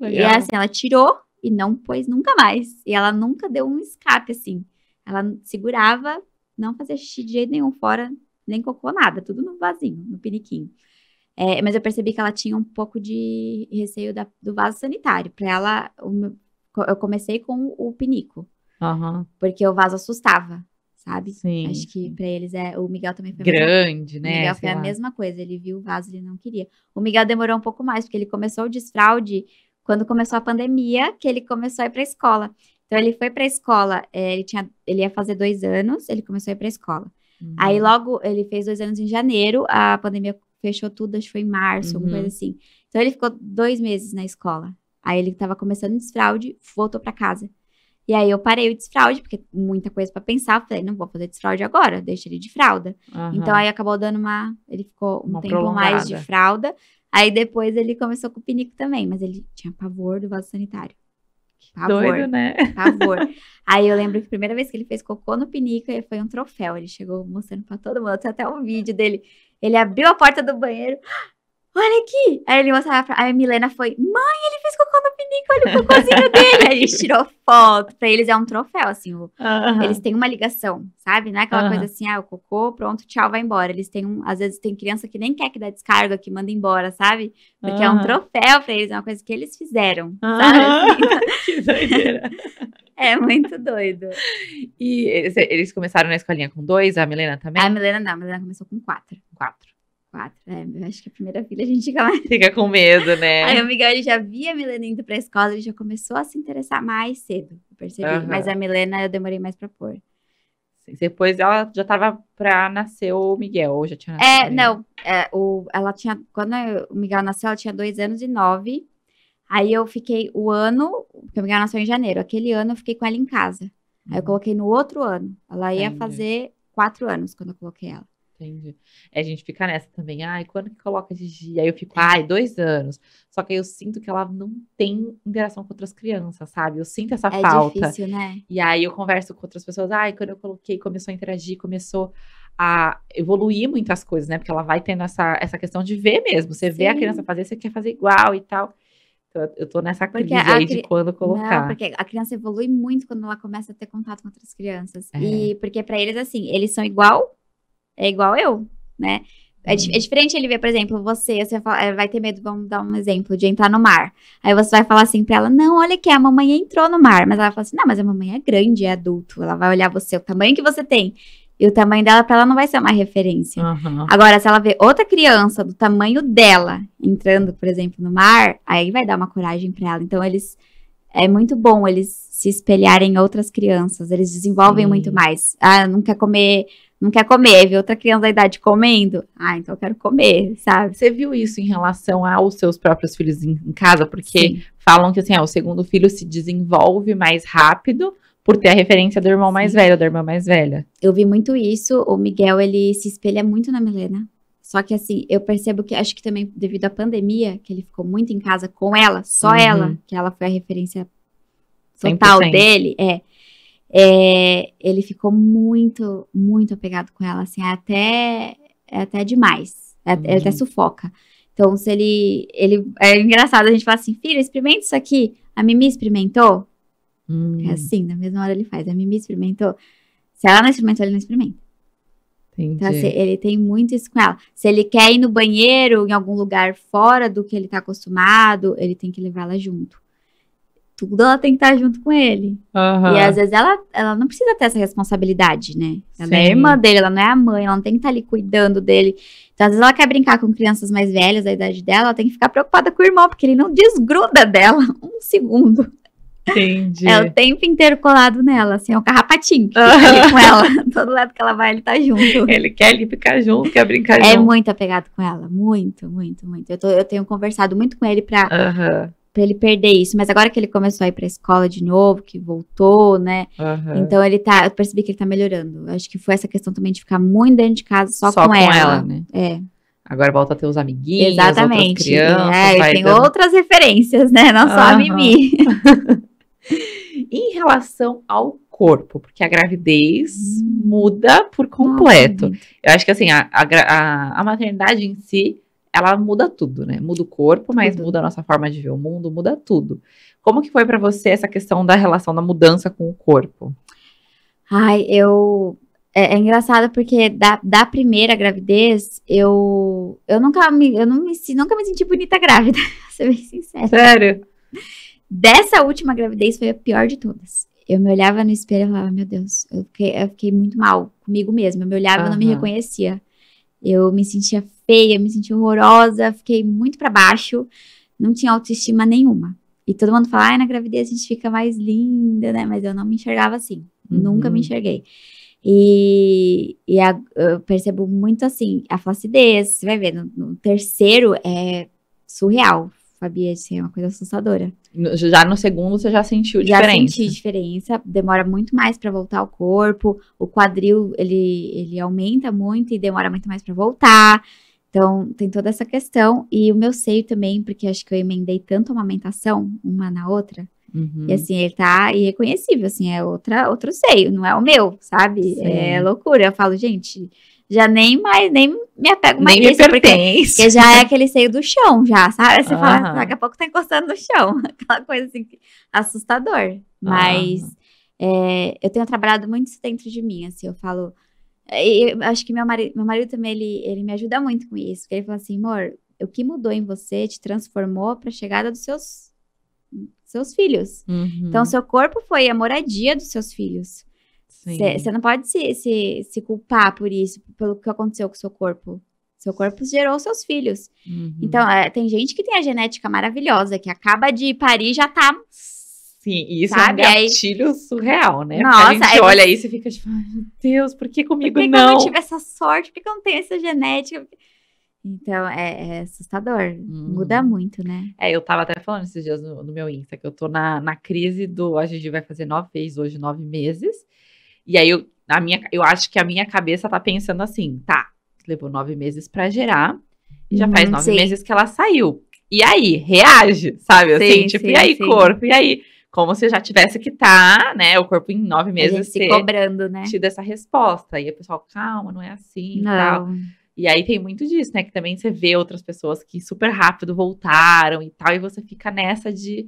Legal. E assim, ela tirou e não pôs nunca mais. E ela nunca deu um escape assim. Ela segurava, não fazia xixi de jeito nenhum fora, nem cocô, nada, tudo no vasinho, no piniquinho. É, mas eu percebi que ela tinha um pouco de receio da, do vaso sanitário. Para ela, o eu comecei com o pinico. Uhum. Porque o vaso assustava, sabe? Sim. Acho que para eles é. O Miguel também foi. Grande, né? O Miguel foi lá. a mesma coisa. Ele viu o vaso, ele não queria. O Miguel demorou um pouco mais, porque ele começou o desfraude quando começou a pandemia, que ele começou a ir para a escola. Então ele foi para a escola, é, ele, tinha, ele ia fazer dois anos, ele começou a ir para a escola. Uhum. Aí logo ele fez dois anos em janeiro, a pandemia fechou tudo, acho que foi em março, uhum. alguma coisa assim. Então ele ficou dois meses na escola. Aí ele tava começando o desfraude, voltou para casa. E aí eu parei o desfraude, porque muita coisa para pensar. Falei, não vou fazer desfraude agora, deixa ele de fralda. Uhum. Então aí acabou dando uma. Ele ficou um uma tempo mais de fralda. Aí depois ele começou com o pinico também, mas ele tinha pavor do vaso sanitário. Pavor, Doido, né? Pavor. aí eu lembro que a primeira vez que ele fez cocô no pinico, foi um troféu. Ele chegou mostrando para todo mundo. Tem até um vídeo dele. Ele abriu a porta do banheiro olha aqui. Aí ele mostrava pra... Aí a Milena foi, mãe, ele fez cocô no pinico, olha o cocôzinho dele. Aí a gente tirou foto. Pra eles é um troféu, assim. O... Uh -huh. Eles têm uma ligação, sabe? Não é aquela uh -huh. coisa assim, ah, o cocô, pronto, tchau, vai embora. Eles têm um... Às vezes tem criança que nem quer que dá descarga, que manda embora, sabe? Porque uh -huh. é um troféu pra eles, é uma coisa que eles fizeram, sabe? que doideira. É muito doido. E eles, eh, eles, começaram na escolinha com dois, a Milena também? A Milena não, a Milena começou com quatro. Quatro quatro. É, acho que a primeira filha a gente fica mais. Fica com medo, né? Aí o Miguel já via a Milena indo pra escola, ele já começou a se interessar mais cedo, eu percebi. Uhum. Mas a Milena eu demorei mais pra pôr. Depois ela já tava pra nascer o Miguel, ou já tinha nascido? É, não. É, o, ela tinha. Quando o Miguel nasceu, ela tinha dois anos e nove. Aí eu fiquei o ano, porque o Miguel nasceu em janeiro, aquele ano eu fiquei com ela em casa. Aí eu uhum. coloquei no outro ano. Ela ia fazer quatro anos quando eu coloquei ela. Entendi. É, a gente fica nessa também. Ai, quando que coloca Gigi? Aí eu fico, ai, dois anos. Só que aí eu sinto que ela não tem interação com outras crianças, sabe? Eu sinto essa é falta. É difícil, né? E aí eu converso com outras pessoas. Ai, quando eu coloquei, começou a interagir, começou a evoluir muitas coisas, né? Porque ela vai tendo essa, essa questão de ver mesmo. Você Sim. vê a criança fazer, você quer fazer igual e tal. Então, eu tô nessa porque crise aí de quando colocar. Não, porque a criança evolui muito quando ela começa a ter contato com outras crianças. É. E porque para eles, assim, eles são igual é igual eu, né? É, di é, uhum. diferente ele ver, por exemplo, você, você vai, eh, vai ter medo, vamos dar um exemplo, de entrar no mar. Aí você vai falar assim pra ela, não, olha que a mamãe entrou no mar. Mas ela fala assim, não, mas a mamãe é grande, é adulto. Ela vai olhar você, o tamanho que você tem. E o tamanho dela para ela não vai ser uma referência. Uhum. Agora, se ela vê outra criança do tamanho dela entrando, por exemplo, no mar, aí vai dar uma coragem para ela. Então, eles. É muito bom eles se espelharem em outras crianças. Eles desenvolvem Sim. muito mais. Ah, não quer comer não quer comer, viu? outra criança da idade comendo, ah, então eu quero comer, sabe? Você viu isso em relação aos seus próprios filhos em, em casa? Porque Sim. falam que assim, ah, o segundo filho se desenvolve mais rápido por ter a referência do irmão Sim. mais velho, da irmã mais velha. Eu vi muito isso, o Miguel, ele se espelha muito na Milena. Só que assim, eu percebo que acho que também devido à pandemia, que ele ficou muito em casa com ela, só uhum. ela, que ela foi a referência total 100%. dele, é. É, ele ficou muito, muito apegado com ela, assim, é até, é, é até demais. uhum. Ele até sufoca. Então, se ele, ele. É engraçado a gente falar assim, filho, experimenta isso aqui. A Mimi experimentou? É hum. assim, na mesma hora ele faz. A Mimi experimentou. Se ela não experimentou, ele não experimenta. Entendi. Então, assim, ele tem muito isso com ela. Se ele quer ir no banheiro, em algum lugar fora do que ele tá acostumado, ele tem que levá-la junto tudo ela tem que estar junto com ele. Uhum. E às vezes ela, ela não precisa ter essa responsabilidade, né? Ela é Sim. é irmã dele, ela não é a mãe, ela não tem que estar ali cuidando dele. Então, às vezes ela quer brincar com crianças mais velhas da idade dela, ela tem que ficar preocupada com o irmão, porque ele não desgruda dela um segundo. Entendi. É o tempo inteiro colado nela, assim, é um carrapatinho que fica ali com ela. Todo lado que ela vai, ele tá junto. Ele quer ali ficar junto, quer brincar é junto. É muito apegado com ela, muito, muito, muito. Eu, tô, eu tenho conversado muito com ele pra... Uhum para ele perder isso. Mas agora que ele começou a ir pra escola de novo, que voltou, né? Uhum. Então ele tá. Eu percebi que ele tá melhorando. Acho que foi essa questão também de ficar muito dentro de casa só, só com, com ela. ela. né? É. Agora volta a ter os amiguinhos, Exatamente. crianças. É, tem dando... outras referências, né? Não só uhum. a Mimi. em relação ao corpo, porque a gravidez hum. muda por completo. Eu acho que assim, a, a, a maternidade em si ela muda tudo, né? Muda o corpo, mas tudo. muda a nossa forma de ver o mundo, muda tudo. Como que foi para você essa questão da relação da mudança com o corpo? Ai, eu é, é, engraçado porque da, da primeira gravidez, eu eu nunca me eu não me nunca me senti bonita grávida, ser bem sincera. Sério? Dessa última gravidez foi a pior de todas. Eu me olhava no espelho e falava, meu Deus, eu fiquei, eu fiquei muito mal comigo mesma. Eu me olhava e uhum. não me reconhecia. Eu me sentia feia, me senti horrorosa, fiquei muito para baixo, não tinha autoestima nenhuma. E todo mundo fala, ai, na gravidez a gente fica mais linda, né? Mas eu não me enxergava assim, uhum. nunca me enxerguei. E, e a, eu percebo muito assim, a flacidez, você vai ver, no, no terceiro é surreal, Fabi, assim, é uma coisa assustadora. Já no segundo você já sentiu já diferença? Já senti diferença, demora muito mais para voltar ao corpo, o quadril ele, ele aumenta muito e demora muito mais para voltar. Então, tem toda essa questão. E o meu seio também, porque acho que eu emendei tanto a amamentação, uma na outra. Uhum. E assim, ele tá irreconhecível, assim, é outra, outro seio, não é o meu, sabe? Sim. É loucura. Eu falo, gente, já nem mais, nem me apego mais nem nisso, porque, porque, já é aquele seio do chão, já, sabe? Você uhum. fala, daqui a pouco tá encostando no chão. Aquela coisa assim, assustador. Mas uhum. é, eu tenho trabalhado muito isso dentro de mim, assim, eu falo é, eu acho que meu marido, meu marido também, ele, ele me ajuda muito com isso. Ele fala assim, amor, o que mudou em você te transformou para a chegada dos seus, seus filhos. Uhum. Então, seu corpo foi a moradia dos seus filhos. Você não pode se, se, se culpar por isso, pelo que aconteceu com o seu corpo. Seu corpo gerou seus filhos. Uhum. Então, é, tem gente que tem a genética maravilhosa, que acaba de parir e já tá Sim, e isso Sabe? é um gatilho aí... surreal, né? Nossa, a gente aí... olha isso e fica tipo, meu Deus, por que comigo por que não? Por que eu não tive essa sorte? Por que eu não tenho essa genética? Então, é, é assustador. Hum. Muda muito, né? É, eu tava até falando esses dias no, no, meu Insta, que eu tô na, na crise do... A gente vai fazer nove vezes hoje, nove meses. E aí, eu, a minha, eu acho que a minha cabeça tá pensando assim, tá, levou nove meses para gerar. já uhum, faz nove sim. meses que ela saiu. E aí? Reage, sabe? Assim, sim, tipo, sim, e aí, corpo? E aí? como se já tivesse que estar, tá, né? O corpo em nove meses se cobrando, né? Tido essa resposta. E o pessoal, calma, não é assim não. e tal. E aí tem muito disso, né? Que também você vê outras pessoas que super rápido voltaram e tal, e você fica nessa de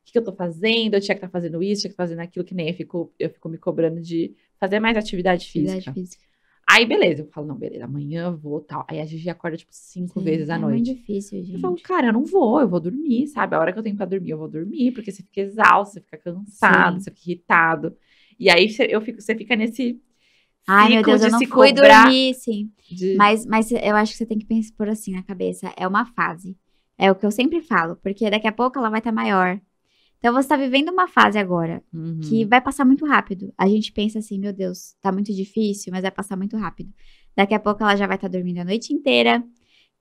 o que, que, eu tô fazendo? Eu tinha que estar tá fazendo isso, tinha que estar tá fazendo aquilo, que nem eu fico, eu fico me cobrando de fazer mais atividade física. Atividade física. Aí, beleza, eu falo, não, beleza, amanhã eu vou tal. Aí a Gigi acorda, tipo, cinco Sim, vezes à é noite. É difícil, gente. Eu falo, cara, eu não vou, eu vou dormir, sabe? A hora que eu tenho pra dormir, eu vou dormir, porque você fica exausto, você fica cansado, Sim. você fica irritado. E aí você, eu fico, você fica nesse. Ai, meu Deus, de eu não fui dormir, sim. De... Mas, mas eu acho que você tem que pensar por assim na cabeça. É uma fase. É o que eu sempre falo, porque daqui a pouco ela vai estar tá maior. Então você está vivendo uma fase agora uhum. que vai passar muito rápido. A gente pensa assim, meu Deus, tá muito difícil, mas vai passar muito rápido. Daqui a pouco ela já vai estar tá dormindo a noite inteira,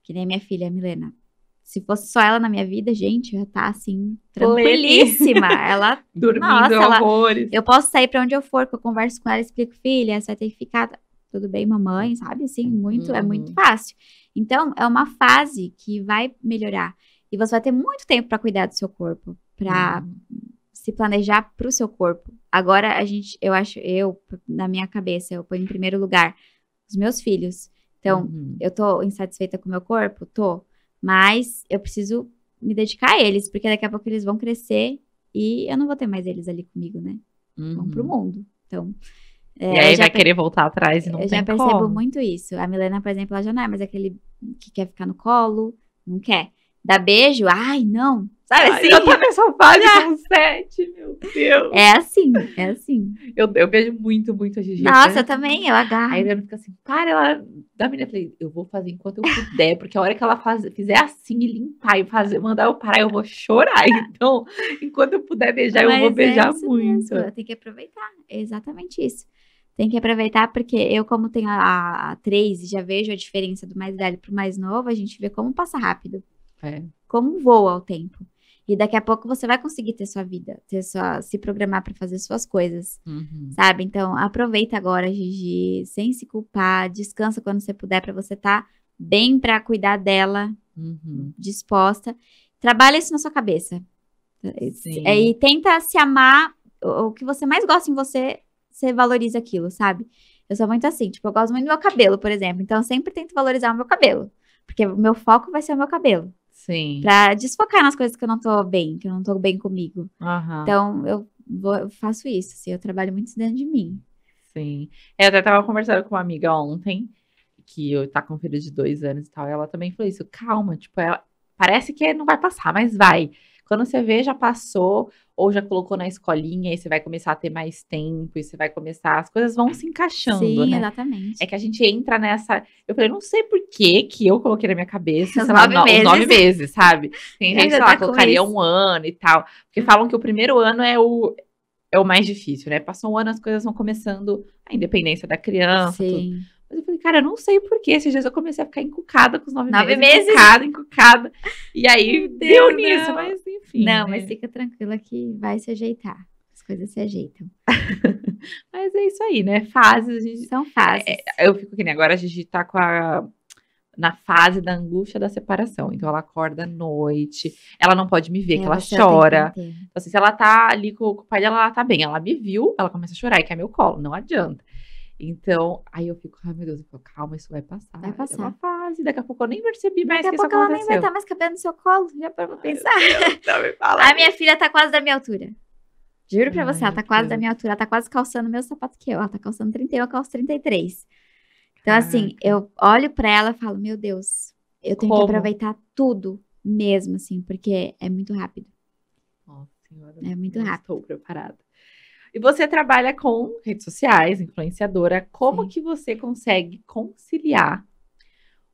que nem minha filha, Milena. Se fosse só ela na minha vida, gente, já tá assim, tranquilíssima. ela dormindo nossa, horrores. eu posso sair para onde eu for, que eu converso com ela, explico, filha, você vai ter que ficar tá, tudo bem, mamãe, sabe? Assim, muito, uhum. é muito uhum. fácil. Então, é uma fase que vai melhorar e você vai ter muito tempo para cuidar do seu corpo para uhum. se planejar para o seu corpo. Agora a gente, eu acho, eu na minha cabeça eu ponho em primeiro lugar os meus filhos. Então, uhum. eu tô insatisfeita com o meu corpo, tô, mas eu preciso me dedicar a eles, porque daqui a pouco eles vão crescer e eu não vou ter mais eles ali comigo, né? Uhum. Vão pro uhum. mundo. Então, é, e aí vai querer voltar atrás e não eu tem Eu já percebo como. muito isso. A Milena, por exemplo, ela já não é mais aquele que quer ficar no colo, não quer. Dá beijo, ai, não, Sabe assim? eu tô nessa fase é. com sete, meu Deus. É assim, é assim. Eu, eu vejo muito, muito a Gigi. Né? Nossa, né? eu também, eu agarro. Aí a Helena fica assim, para, ela. Da menina, eu falei, eu vou fazer enquanto eu puder, porque a hora que ela faz, fizer assim e limpar e fazer, mandar eu parar, eu vou chorar. Então, enquanto eu puder beijar, Mas eu vou é beijar muito. Tem que aproveitar. É exatamente isso. Tem que aproveitar, porque eu, como tenho a, a e já vejo a diferença do mais velho pro mais novo, a gente vê como passa rápido. É. Como voa o tempo. E daqui a pouco você vai conseguir ter sua vida, ter sua, se programar para fazer suas coisas, uhum. sabe? Então, aproveita agora, Gigi, sem se culpar, descansa quando você puder para você estar tá bem para cuidar dela, uhum. disposta. Trabalha isso na sua cabeça. Sim. É, e tenta se amar, o que você mais gosta em você, você valoriza aquilo, sabe? Eu sou muito assim, tipo, eu gosto muito do meu cabelo, por exemplo. Então, eu sempre tento valorizar o meu cabelo. Porque o meu foco vai ser o meu cabelo. Sim. Pra desfocar nas coisas que eu não tô bem, que eu não tô bem comigo. Uhum. Então, eu, vou, eu faço isso, assim, eu trabalho muito dentro de mim. Sim. Eu até tava conversando com uma amiga ontem, que eu tá com um filho de dois anos e tal, e ela também falou isso, calma, tipo, ela, parece que não vai passar, mas vai. Quando você vê, já passou, ou já colocou na escolinha, e você vai começar a ter mais tempo, e você vai começar. As coisas vão se encaixando. Sim, né? exatamente. É que a gente entra nessa. Eu falei, não sei por que que eu coloquei na minha cabeça, os sei nove lá, meses. os nove meses, sabe? Tem gente que tá colocaria isso. um ano e tal. Porque falam que o primeiro ano é o, é o mais difícil, né? Passou um ano, as coisas vão começando, a independência da criança. Sim. Tudo cara, eu não sei porquê. Esses dias eu comecei a ficar encucada com os nove, nove meses. Encucada, encucada. E aí Deus, deu não. nisso, mas enfim. Não, né? mas fica tranquila que vai se ajeitar. As coisas se ajeitam. mas é isso aí, né? Fases. Gente... São fases. É, é, eu fico que nem agora a gente tá com a na fase da angústia da separação. Então ela acorda à noite, ela não pode me ver, ela que ela chora. Então, assim, se ela tá ali com, o pai dela, ela tá bem. Ela me viu, ela começa a chorar e quer é meu colo. Não adianta. Então, aí eu fico, ai ah, meu Deus, eu falo, calma, isso vai passar. Vai é passar. É uma fase, daqui a pouco eu nem percebi mais daqui que Daqui a pouco ela nem vai estar tá mais cabendo no seu colo, já para eu pensar. Deus, me A minha filha tá quase da minha altura. Juro pra ai, você, ela tá quase Deus. da minha altura, ela tá quase calçando o meu sapato que eu. Ela tá calçando 31, eu calço 33. Então, assim, Caraca. assim, eu olho pra ela e falo, meu Deus, eu tenho Como? que aproveitar tudo mesmo, assim, porque é muito rápido. Nossa, senhora. É muito rápido. Estou preparada. E você trabalha com redes sociais, influenciadora. Como Sim. que você consegue conciliar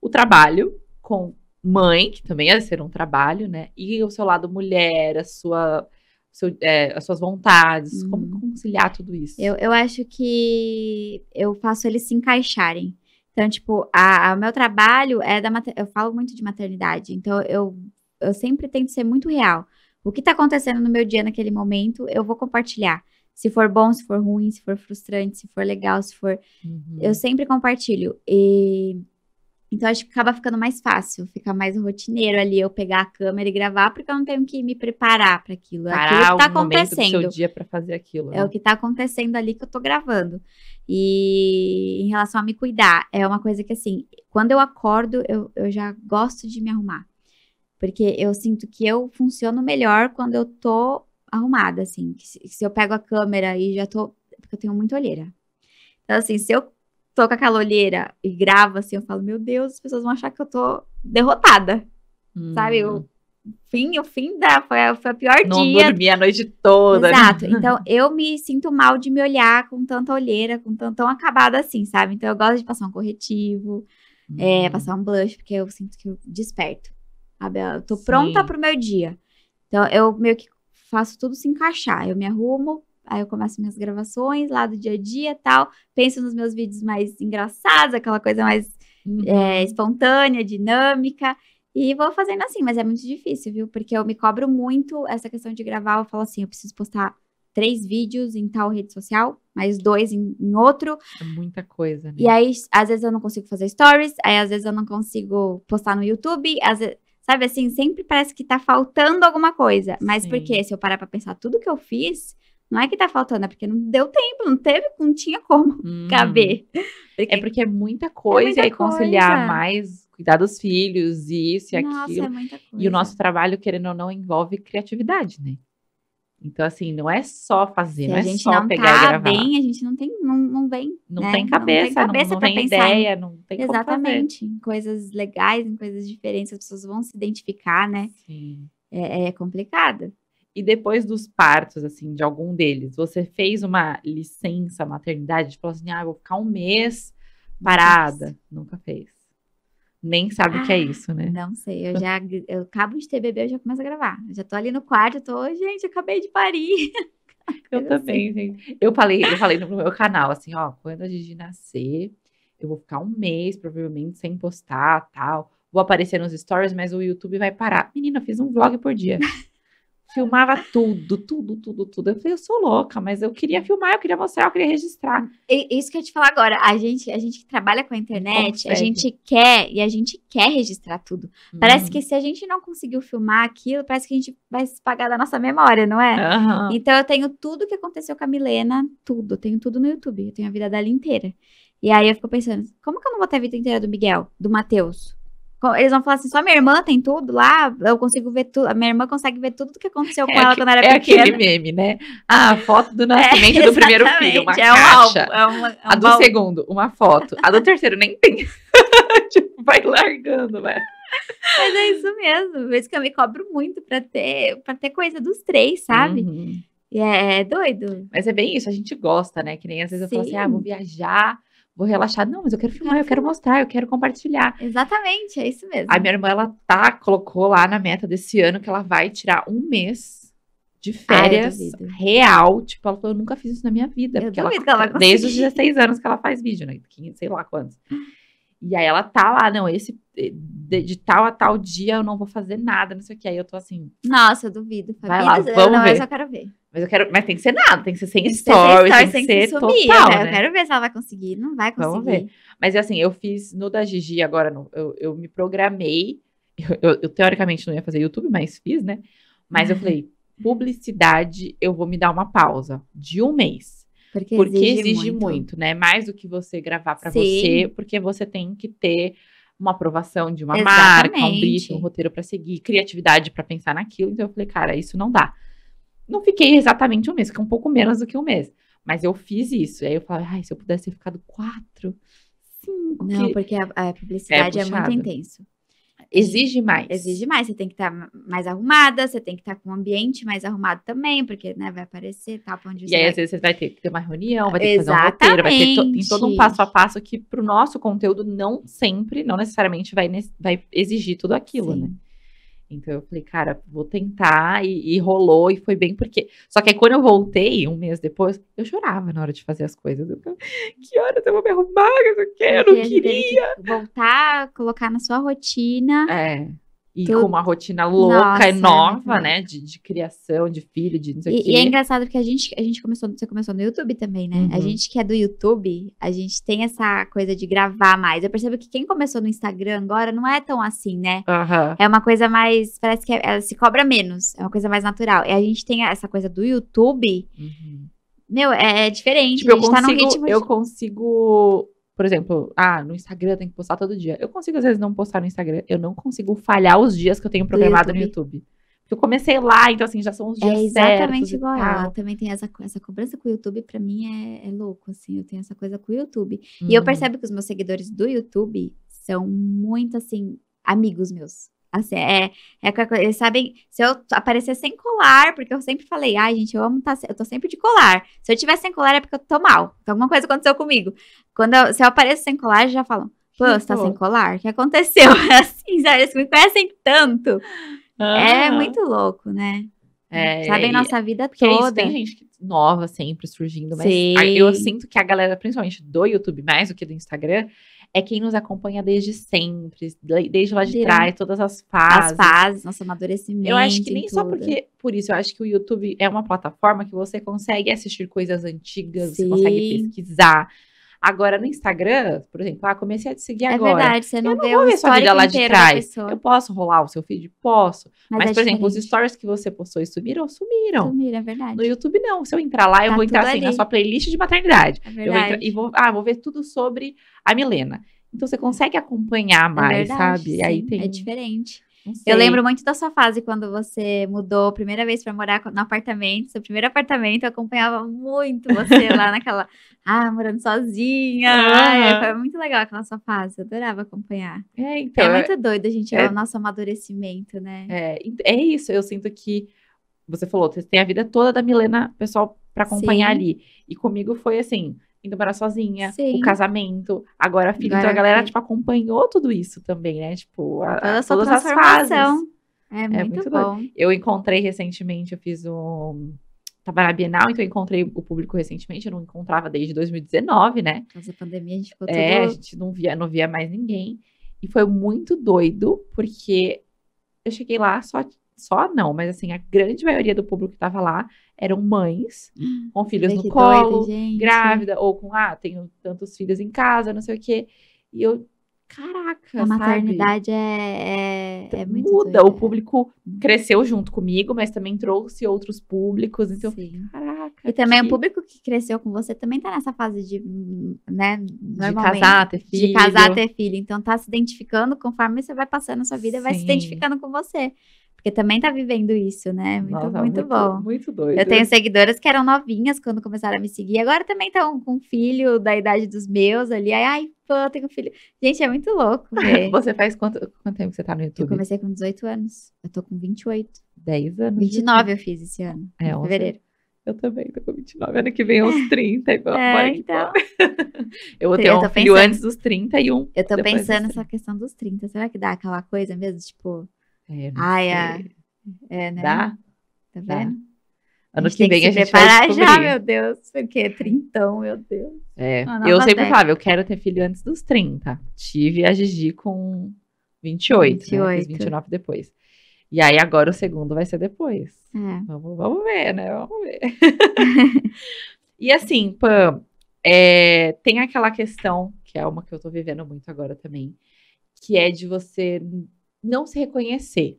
o trabalho com mãe, que também é ser um trabalho, né? E o seu lado mulher, a sua, seu, é, as suas vontades. Hum. Como conciliar tudo isso? Eu, eu acho que eu faço eles se encaixarem. Então, tipo, o meu trabalho é da eu falo muito de maternidade, então eu, eu sempre tento ser muito real. O que está acontecendo no meu dia naquele momento, eu vou compartilhar. Se for bom, se for ruim, se for frustrante, se for legal, se for. Uhum. Eu sempre compartilho. E... Então acho que acaba ficando mais fácil, fica mais rotineiro ali eu pegar a câmera e gravar, porque eu não tenho que me preparar para aquilo. É Parar aquilo que tá acontecendo. Do seu dia para fazer aquilo. É né? É o que tá acontecendo ali que eu tô gravando. E em relação a me cuidar, é uma coisa que assim, quando eu acordo, eu, eu já gosto de me arrumar. Porque eu sinto que eu funciono melhor quando eu tô arrumada, assim. Se, se, eu pego a câmera e já tô. Porque eu tenho muita olheira. Então, assim, se eu tô com aquela olheira e gravo, assim, eu falo, meu Deus, as pessoas vão achar que eu tô derrotada. Sabe? O hum. fim, o fim da. Foi, foi pior Não dia. Não dormi a noite toda. Exato. Né? Então, eu me sinto mal de me olhar com tanta olheira, com tão, tão acabada assim, sabe? Então, eu gosto de passar um corretivo, é, hum. passar um blush, porque eu sinto que eu desperto. Sabe? Eu tô Sim. pronta pro meu dia. Então, eu meio que faço tudo se encaixar. Eu me arrumo, aí eu começo minhas gravações lá do dia a dia tal, penso nos meus vídeos mais engraçados, aquela coisa mais é, uhum. é, espontânea, dinâmica. E vou fazendo assim, mas é muito difícil, viu? Porque eu me cobro muito essa questão de gravar. Eu falo assim, eu preciso postar três vídeos em tal rede social, mais dois em, em outro. É muita coisa, né? E aí, às vezes eu não consigo fazer stories, aí às vezes eu não consigo postar no YouTube, às vezes... Sabe assim, sempre parece que tá faltando alguma coisa. Mas Sim. porque se eu parar pra pensar tudo que eu fiz, não é que tá faltando, é porque não deu tempo, não teve, não tinha como hum. caber. Porque é, é porque é muita coisa é muita e conciliar coisa. mais, cuidar dos filhos isso e Nossa, é aquilo. É muita coisa. E o nosso trabalho, querendo ou não, envolve criatividade, né? Então, assim, não é só fazer, Se não é só pegar e tá gravar. bem, a gente não tem não né? tem cabeça, não tem, cabeça não, não tem ideia, em... não tem Exatamente, em coisas legais, em coisas diferentes, as pessoas vão se identificar, né? Sim. É, é complicado. E depois dos partos, assim, de algum deles, você fez uma licença maternidade? Tipo assim, ah, vou ficar um mês parada. Nossa. Nunca fez. Nem sabe o ah, que é ah, isso, né? Não sei, eu já eu acabo de ter bebê, eu já começo a gravar. Eu já tô ali no quarto, eu tô, gente, acabei de parir. Eu, assim. também, gente. Eu falei, eu falei no meu canal, assim, ó, quando a Gigi nascer, eu vou ficar um mês, provavelmente, sem postar, tal. Vou aparecer nos stories, mas o YouTube vai parar. Menina, eu fiz um vlog por dia. filmava tudo, tudo, tudo, tudo. Eu falei, eu sou louca, mas eu queria filmar, eu queria mostrar, eu queria registrar. Isso que eu te falar agora, a gente, a gente que trabalha com a internet, Confere. a gente quer e a gente quer registrar tudo. Parece uhum. que se a gente não conseguiu filmar aquilo, parece que a gente vai se pagar da nossa memória, não é? Uhum. Então eu tenho tudo que aconteceu com a Milena, tudo, eu tenho tudo no YouTube, eu tenho a vida dela inteira. E aí eu fico pensando, como que eu não vou ter a vida inteira do Miguel, do Matheus, eles vão falar assim, só minha irmã tem tudo lá, eu consigo ver tudo, a minha irmã consegue ver tudo que aconteceu é com é, ela quando era é pequena. É aquele meme, né? Ah, a foto do é, nascimento é, do primeiro filho, uma é um caixa. É álbum, uma, a do segundo, uma foto. A do terceiro nem tem. tipo, vai largando, né? Mas é isso mesmo, por isso que eu me cobro muito pra ter, pra ter coisa dos três, sabe? Uhum. E é doido. Mas é bem isso, a gente gosta, né? Que nem às vezes Sim. eu falo assim, ah, vou viajar vou relaxar. Não, mas eu quero filmar, eu quero mostrar, eu quero compartilhar. Exatamente, é isso mesmo. A minha irmã, ela tá, colocou lá na meta desse ano que ela vai tirar um mês de ah, férias real. Tipo, ela falou, eu nunca fiz isso na minha vida. Eu duvido ela, que ela vai Desde os 16 anos que ela faz vídeo, né? 15, sei lá quantos. E aí ela tá lá, não, esse eh, de, de, tal a tal dia eu não vou fazer nada, não sei o que. Aí eu tô assim. Nossa, eu duvido. vai lá, vamos não, ver. eu só quero ver. Mas eu quero. Mas tem que ser nada, tem que ser sem stories, tem que sem ser, ser né? total, né? Eu quero ver se ela vai conseguir, não vai conseguir. Vamos ver. Mas assim, eu fiz no da Gigi agora, no, eu, eu me programei. Eu, eu, eu, teoricamente não ia fazer YouTube, mas fiz, né? Mas eu uhum. falei, publicidade, eu vou me dar uma pausa de um mês. Porque, porque exige, exige muito. muito. né? Mais do que você gravar para você, porque você tem que ter uma aprovação de uma Exatamente. marca, um briefing, um roteiro para seguir, criatividade para pensar naquilo. Então eu falei, cara, isso não dá. Não fiquei exatamente um mês, que é um pouco menos do que um mês. Mas eu fiz isso. E aí eu falei, ai, se eu pudesse ter ficado quatro, cinco. Não, que... porque a, a publicidade é, é, muito intenso. Exige mais. Exige mais. Você tem que estar tá mais arrumada, você tem que estar tá com o ambiente mais arrumado também, porque né, vai aparecer, tapa tá, onde E aí, vai... às vezes, você vai ter que ter uma reunião, vai ter Exatamente. que fazer um roteiro, vai ter to, tem todo um passo a passo que, para o nosso conteúdo, não sempre, não necessariamente vai, vai exigir tudo aquilo, Sim. né? Então eu falei, cara, vou tentar, e, e, rolou, e foi bem porque. Só que aí quando eu voltei, um mês depois, eu chorava na hora de fazer as coisas. Eu falei, que horas eu vou me arrumar? Eu não quero, eu não queria. Que voltar, colocar na sua rotina. É e Tudo. com uma rotina louca Nossa, e é nova, é né? De, de, criação, de filho, de não sei e, que. E é engraçado porque a gente, a gente começou, você começou no YouTube também, né? Uhum. A gente que é do YouTube, a gente tem essa coisa de gravar mais. Eu percebo que quem começou no Instagram agora não é tão assim, né? Uhum. É uma coisa mais, parece que é, ela se cobra menos, é uma coisa mais natural. E a gente tem essa coisa do YouTube, uhum. meu, é, é diferente. Tipo, eu tá consigo, tá eu consigo por exemplo, ah, no Instagram tem que postar todo dia. Eu consigo, às vezes, não postar no Instagram. Eu não consigo falhar os dias que eu tenho programado YouTube. no YouTube. Porque eu comecei lá, então, assim, já são os é dias é exatamente igual Também tem essa, essa cobrança com o YouTube, pra mim, é, é louco, assim. Eu tenho essa coisa com o YouTube. Uhum. E eu uhum. percebo que os meus seguidores do YouTube são muito, assim, amigos meus. Assim, é, é eles sabem, se eu aparecer sem colar, porque eu sempre falei, ai, gente, eu amo tá, eu tô sempre de colar. Se eu tiver sem colar é porque eu tô mal. Então, alguma coisa aconteceu comigo. Quando eu, se eu apareço sem colar, já falam, pô, você tá sem tipo colar? O que aconteceu? É assim, sabe, eles me conhecem tanto. Ah. É muito louco, né? É, Sabem nossa vida toda. É isso, tem gente nova sempre surgindo, mas Sim. eu sinto que a galera, principalmente do YouTube, mais do que do Instagram, é quem nos acompanha desde sempre, desde lá de trás, todas as fases. As fases, nosso amadurecimento. Eu acho que nem só porque. Por isso, eu acho que o YouTube é uma plataforma que você consegue assistir coisas antigas, Sim. você consegue pesquisar, Agora, no Instagram, por exemplo, ah, comecei a te seguir é agora. É verdade, você não, eu não vê vou ver sua vida lá de trás. Eu posso rolar o seu feed? Posso. Mas, mas é por diferente. exemplo, os stories que você postou e sumiram, sumiram. Sumiram, é verdade. No YouTube, não. Se eu entrar lá, tá eu vou entrar assim, ali. na sua playlist de maternidade. É verdade. Vou entrar, e vou, ah, vou ver tudo sobre a Milena. Então você consegue acompanhar é mais, é verdade, sabe? Sim, aí é tem... É diferente. Eu lembro muito da sua fase quando você mudou a primeira vez para morar no apartamento, seu primeiro apartamento, eu acompanhava muito você lá naquela, ah, morando sozinha. Ai, foi muito legal aquela sua fase, eu adorava acompanhar. É, então, é, é muito doido a gente é, o nosso amadurecimento, né? É, é isso, eu sinto que você falou, você tem a vida toda da Milena, pessoal, para acompanhar Sim. ali. E comigo foi assim, indo morar sozinha, Sim. o casamento, agora filho. Então, agora então a galera, tipo, acompanhou tudo isso também, né? Tipo, a, a, todas as fases. É muito, é muito bom. Doido. Eu encontrei recentemente, eu fiz um. Tava na Bienal, então eu encontrei o público recentemente, eu não encontrava desde 2019, né? Mas a pandemia a gente ficou é, a gente não via, não via mais ninguém. E foi muito doido, porque eu cheguei lá só, só não, mas assim, a grande maioria do público que tava lá eram mães hum, com filhos no colo, grávida, ou com, ah, tenho tantos filhos em casa, não sei o quê. E eu, caraca, A maternidade é, é, é, muito Muda, doida. o público cresceu junto comigo, mas também trouxe outros públicos, então Sim. caraca. E também que... o público que cresceu com você também tá nessa fase de, né, de casar, ter filho. De casar, ter filho. Então tá se identificando conforme você vai passando a sua vida, Sim. vai se identificando com você. Porque também tá vivendo isso, né? Muito, Nossa, muito, muito, bom. Muito doido. Eu tenho seguidoras que eram novinhas quando começaram a me seguir. Agora também estão com um filho da idade dos meus ali. Ai, ai pô, tenho filho. Gente, é muito louco. Ver. você faz quanto, quanto tempo que você tá no YouTube? Eu comecei com 18 anos. Eu tô com 28. 10 anos. 29 eu fiz esse ano. É, em fevereiro. Eu também tô com 29. Ano que vem uns 30. é, então. eu vou ter eu um filho antes dos 30 e um. Eu tô pensando nessa questão dos 30. Será que dá aquela coisa mesmo? Tipo Ai, é, ah, é. é, né? Dá? Tá vendo? Dá. Ano que vem que a gente vai descobrir. já, meu Deus, porque é trintão, meu Deus. É, eu sempre década. falava, eu quero ter filho antes dos 30. Tive a Gigi com 28, 28. Né? Fiz 29 depois. E aí agora o segundo vai ser depois. É. Vamos, vamos ver, né? Vamos ver. e assim, Pam, é, tem aquela questão, que é uma que eu tô vivendo muito agora também, que é de você não se reconhecer.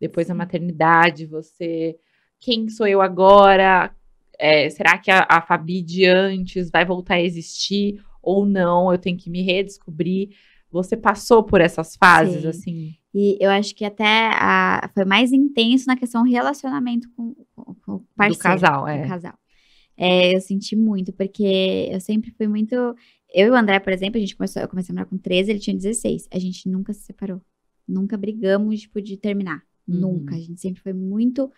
Depois da maternidade, você. Quem sou eu agora? É, será que a, a Fabi de antes vai voltar a existir ou não? Eu tenho que me redescobrir. Você passou por essas fases, Sim. assim? E eu acho que até a, foi mais intenso na questão relacionamento com, com, o parceiro. Do casal, é. Do casal. É, eu senti muito, porque eu sempre fui muito. Eu e o André, por exemplo, a gente começou, eu comecei a morar com 13, ele tinha 16. A gente nunca se separou. Nunca brigamos, tipo, de terminar. Uhum. Nunca. A gente sempre foi muito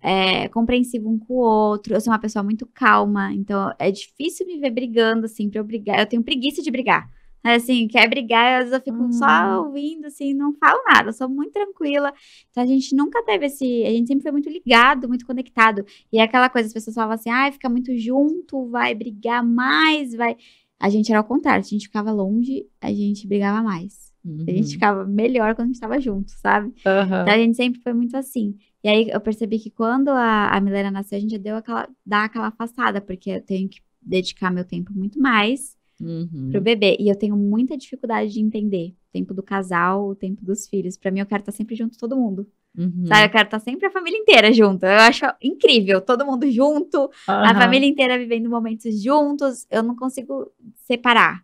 é, compreensivo um com o outro. Eu sou uma pessoa muito calma, então é difícil me ver brigando, assim, pra eu brigar. Eu tenho preguiça de brigar. Assim, quer brigar, às vezes eu fico uhum. só ouvindo, assim, não falo nada, sou muito tranquila. Então a gente nunca teve esse. A gente sempre foi muito ligado, muito conectado. E é aquela coisa, as pessoas falavam assim, ah, fica muito junto, vai brigar mais, vai. A gente era ao contrário, a gente ficava longe, a gente brigava mais. Uhum. A gente uhum. ficava melhor quando a gente estava junto, sabe? Uhum. Então a gente sempre foi muito assim. E aí eu percebi que quando a, a Milena nasceu, a gente já deu aquela, dá aquela afastada, porque eu tenho que dedicar meu tempo muito mais uhum. pro bebê. E eu tenho muita dificuldade de entender o tempo do casal, o tempo dos filhos. Para mim, eu quero estar sempre junto todo mundo. Uhum. Sabe, eu uhum. quero estar sempre a família inteira junto. Eu acho incrível, todo mundo junto, uhum. a família inteira vivendo momentos juntos. Eu não consigo separar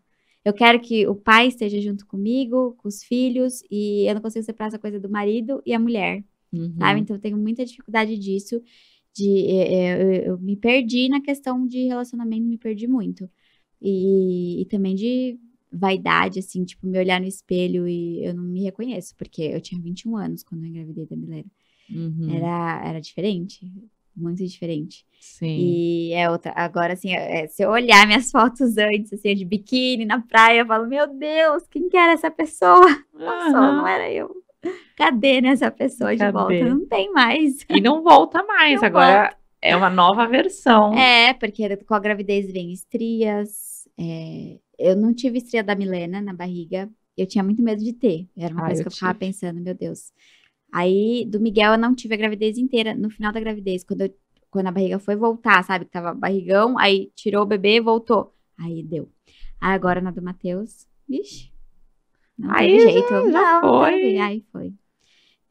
eu quero que o pai esteja junto comigo, com os filhos, e eu não consigo separar essa coisa do marido e a mulher, uhum. sabe? Então eu tenho muita dificuldade disso, de é, é, eu, eu, me perdi na questão de relacionamento, me perdi muito. E, e também de vaidade, assim, tipo, me olhar no espelho e eu não me reconheço, porque eu tinha 21 anos quando eu engravidei da Milena. Uhum. Era, era diferente muito diferente. Sim. E é outra. Agora, assim, é, é se eu olhar minhas fotos antes, assim, de biquíni na praia, eu falo, meu Deus, quem que era essa pessoa? Nossa, não era eu. Cadê nessa né, pessoa Cadê? de volta? Não tem mais. E não volta mais. Não agora volta. é uma nova versão. É, porque com a gravidez vem estrias. É... Eu não tive estria da Milena na barriga. Eu tinha muito medo de ter. Era uma ah, coisa que eu ficava pensando, meu Deus. Aí, do Miguel, eu não tive a gravidez inteira. No final da gravidez, quando, eu, quando a barriga foi voltar, sabe? Que tava barrigão, aí tirou o bebê, voltou. Aí deu. Aí, agora na do Matheus, vixe. Não aí teve jeito. Já, já não, foi. Teve. Aí foi.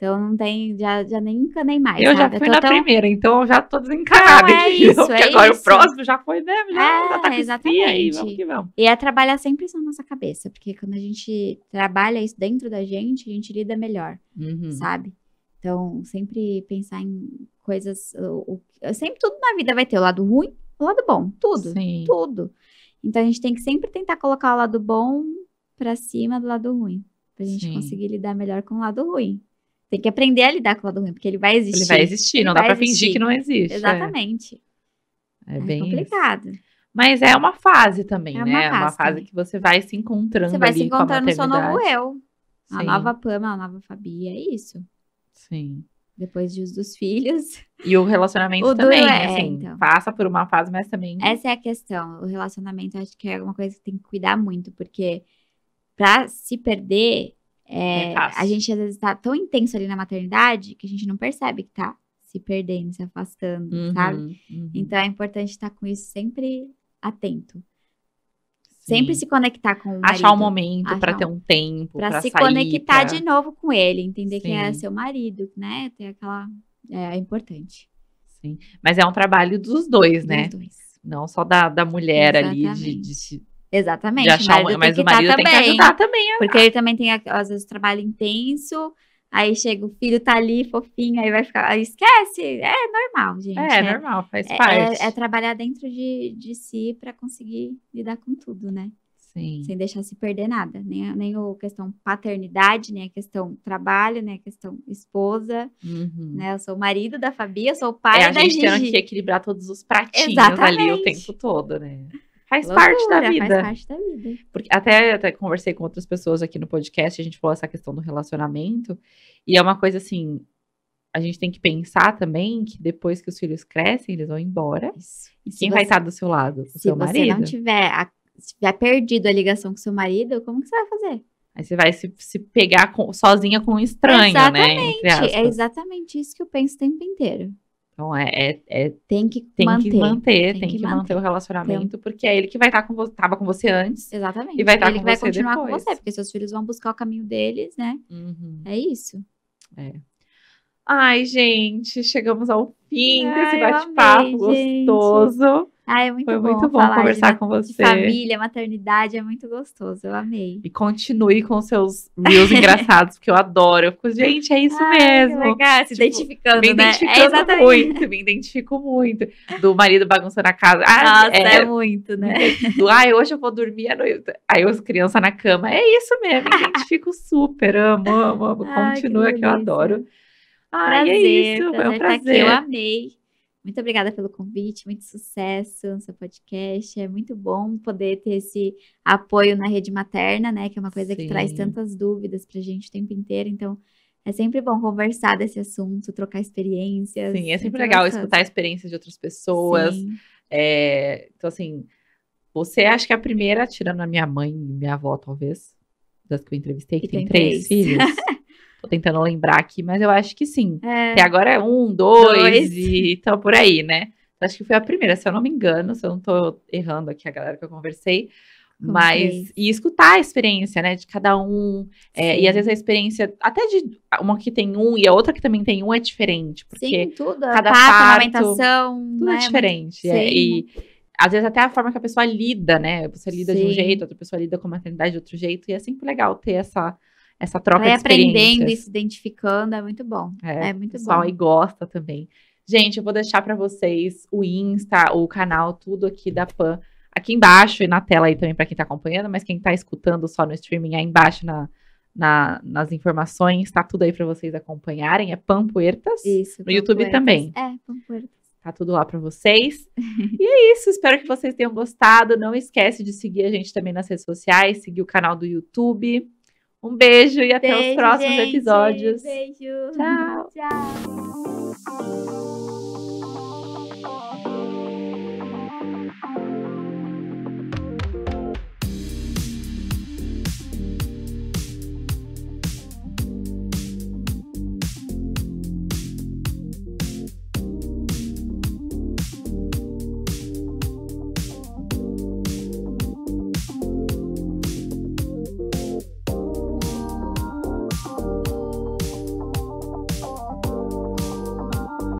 Então não tem, já, já nem encanei mais. Eu sabe? já fui eu na tão... primeira, então eu já tô desencarada. Não, é isso, porque é agora isso. o próximo já foi, mesmo, né, Já, é, já tá exatamente. Aí, vamos que vamos. E é trabalhar sempre isso na nossa cabeça, porque quando a gente trabalha isso dentro da gente, a gente lida melhor, uhum. sabe? Então, sempre pensar em coisas. O, o, sempre tudo na vida vai ter o lado ruim, o lado bom, tudo. Sim. Tudo. Então a gente tem que sempre tentar colocar o lado bom pra cima do lado ruim. Pra gente Sim. conseguir lidar melhor com o lado ruim. Tem que aprender a lidar com o lado ruim, porque ele vai existir. Ele vai existir, ele não vai dá para fingir que não existe. É. Exatamente. É, é bem complicado. Isso. Mas é uma fase também, é né? uma né? Fase é uma fase que você vai se encontrando. Você vai se encontrando no seu novo eu. Sim. A nova Pama, a nova Fabi, é isso. Sim. Depois de os dos filhos. E o relacionamento o também, é, assim, então. passa por uma fase, mas também. Essa é a questão. O relacionamento acho que é uma coisa que tem que cuidar muito, porque para se perder é, é a gente às vezes tá tão intenso ali na maternidade que a gente não percebe que tá se perdendo, se afastando, uhum, sabe? Uhum. Então é importante estar tá com isso sempre atento. Sim. Sempre se conectar com o marido, Achar um momento para ter um tempo, para se sair, conectar pra... de novo com ele, entender é Sim. que é seu marido, né? Ter aquela é, é importante. Sim. Mas é um trabalho dos dois, né? Dos dois. Não só da, da mulher Exatamente. ali de, de Exatamente. De achar, o marido mas o marido tem também, que ajudar também. Porque ele também tem, às vezes, trabalho intenso. Aí chega o filho, tá ali, fofinho, aí vai ficar. Aí esquece. É normal, gente. É, é normal, faz é, parte. É, é, trabalhar dentro de, de si para conseguir lidar com tudo, né? Sim. Sem deixar se perder nada. Nem, nem a questão paternidade, nem a questão trabalho, nem a questão esposa. Uhum. Né? Eu sou o marido da Fabia, sou o pai é, da Gigi. A gente tem que equilibrar todos os pratinhos Exatamente. ali o tempo todo, né? Faz Loucura, parte da vida. Faz parte da vida. Porque até, até conversei com outras pessoas aqui no podcast, a gente falou essa questão do relacionamento. E é uma coisa assim, a gente tem que pensar também que depois que os filhos crescem, eles vão embora. Isso. E quem você, vai estar do seu lado? O seu marido. Se você não tiver, a, tiver perdido a ligação com seu marido, como que você vai fazer? Aí você vai se, se pegar com, sozinha com um estranho, exatamente, né? Exatamente. É exatamente isso que eu penso o tempo inteiro. Então é, é, é, tem que tem manter, que manter, tem, tem que, que manter. o relacionamento, tem. porque é ele que vai estar tá com você, estava com você antes. Exatamente. E vai estar tá com vai você continuar depois. com você, porque seus filhos vão buscar o caminho deles, né? Uhum. É isso. É. Ai, gente, chegamos ao fim Ai, desse bate-papo gostoso. Ah, é muito Foi bom muito bom conversar né? de, com você. família, maternidade, é muito gostoso, eu amei. E continue com seus reels engraçados, porque eu adoro. Eu fico, gente, é isso Ai, mesmo. Legal, se tipo, identificando, me né? É identificando é muito, me identifico muito. Do marido bagunçando a casa. Ah, Nossa, é, é muito, né? Do, ai, ah, hoje eu vou dormir à noite. Aí os crianças na cama. É isso mesmo, me identifico super, amo, amo, amo. Continua que, que eu adoro. É prazer, é isso, prazer, é um prazer. Tá aqui, eu amei. Muito obrigada pelo convite, muito sucesso no seu podcast. É muito bom poder ter esse apoio na rede materna, né? Que é uma coisa Sim. que traz tantas dúvidas pra gente o tempo inteiro. Então, é sempre bom conversar desse assunto, trocar experiências. Sim, é sempre legal escutar escutar experiências de outras pessoas. É, então, assim, você acha que é a primeira, tirando a minha mãe e minha avó, talvez, das que eu entrevistei, que, que tem, tem, três, três filhos. Tô tentando lembrar aqui, mas eu acho que sim. É. Até agora é um, dois, dois. e tal por aí, né? Acho que foi a primeira, se eu não me engano, se eu não tô errando aqui a galera que eu conversei. mas e escutar a experiência, né, de cada um é, e às vezes a experiência até de uma que tem um e a outra que também tem um é diferente porque Sim, tudo, cada parto, parto tudo é né? é diferente é, e às vezes até a forma que a pessoa lida, né, você lida Sim. de um jeito, outra pessoa lida com a maternidade de outro jeito e é sempre legal ter essa essa troca Vai de aprendendo e se identificando, é muito bom. É, é muito pessoal, bom. E gosta também. Gente, eu vou deixar para vocês o Insta, o canal, tudo aqui da Pan, aqui embaixo e na tela aí também para quem tá acompanhando, mas quem tá escutando só no streaming, aí embaixo na, na, nas informações, tá tudo aí para vocês acompanharem. É Pan Puertas. Isso. No Pan YouTube Puertas. também. É, Pan Puertas. Tá tudo lá para vocês. e é isso, espero que vocês tenham gostado. Não esquece de seguir a gente também nas redes sociais, seguir o canal do YouTube. Um beijo e até beijo, os próximos gente. episódios. Beijo. Tchau. Tchau.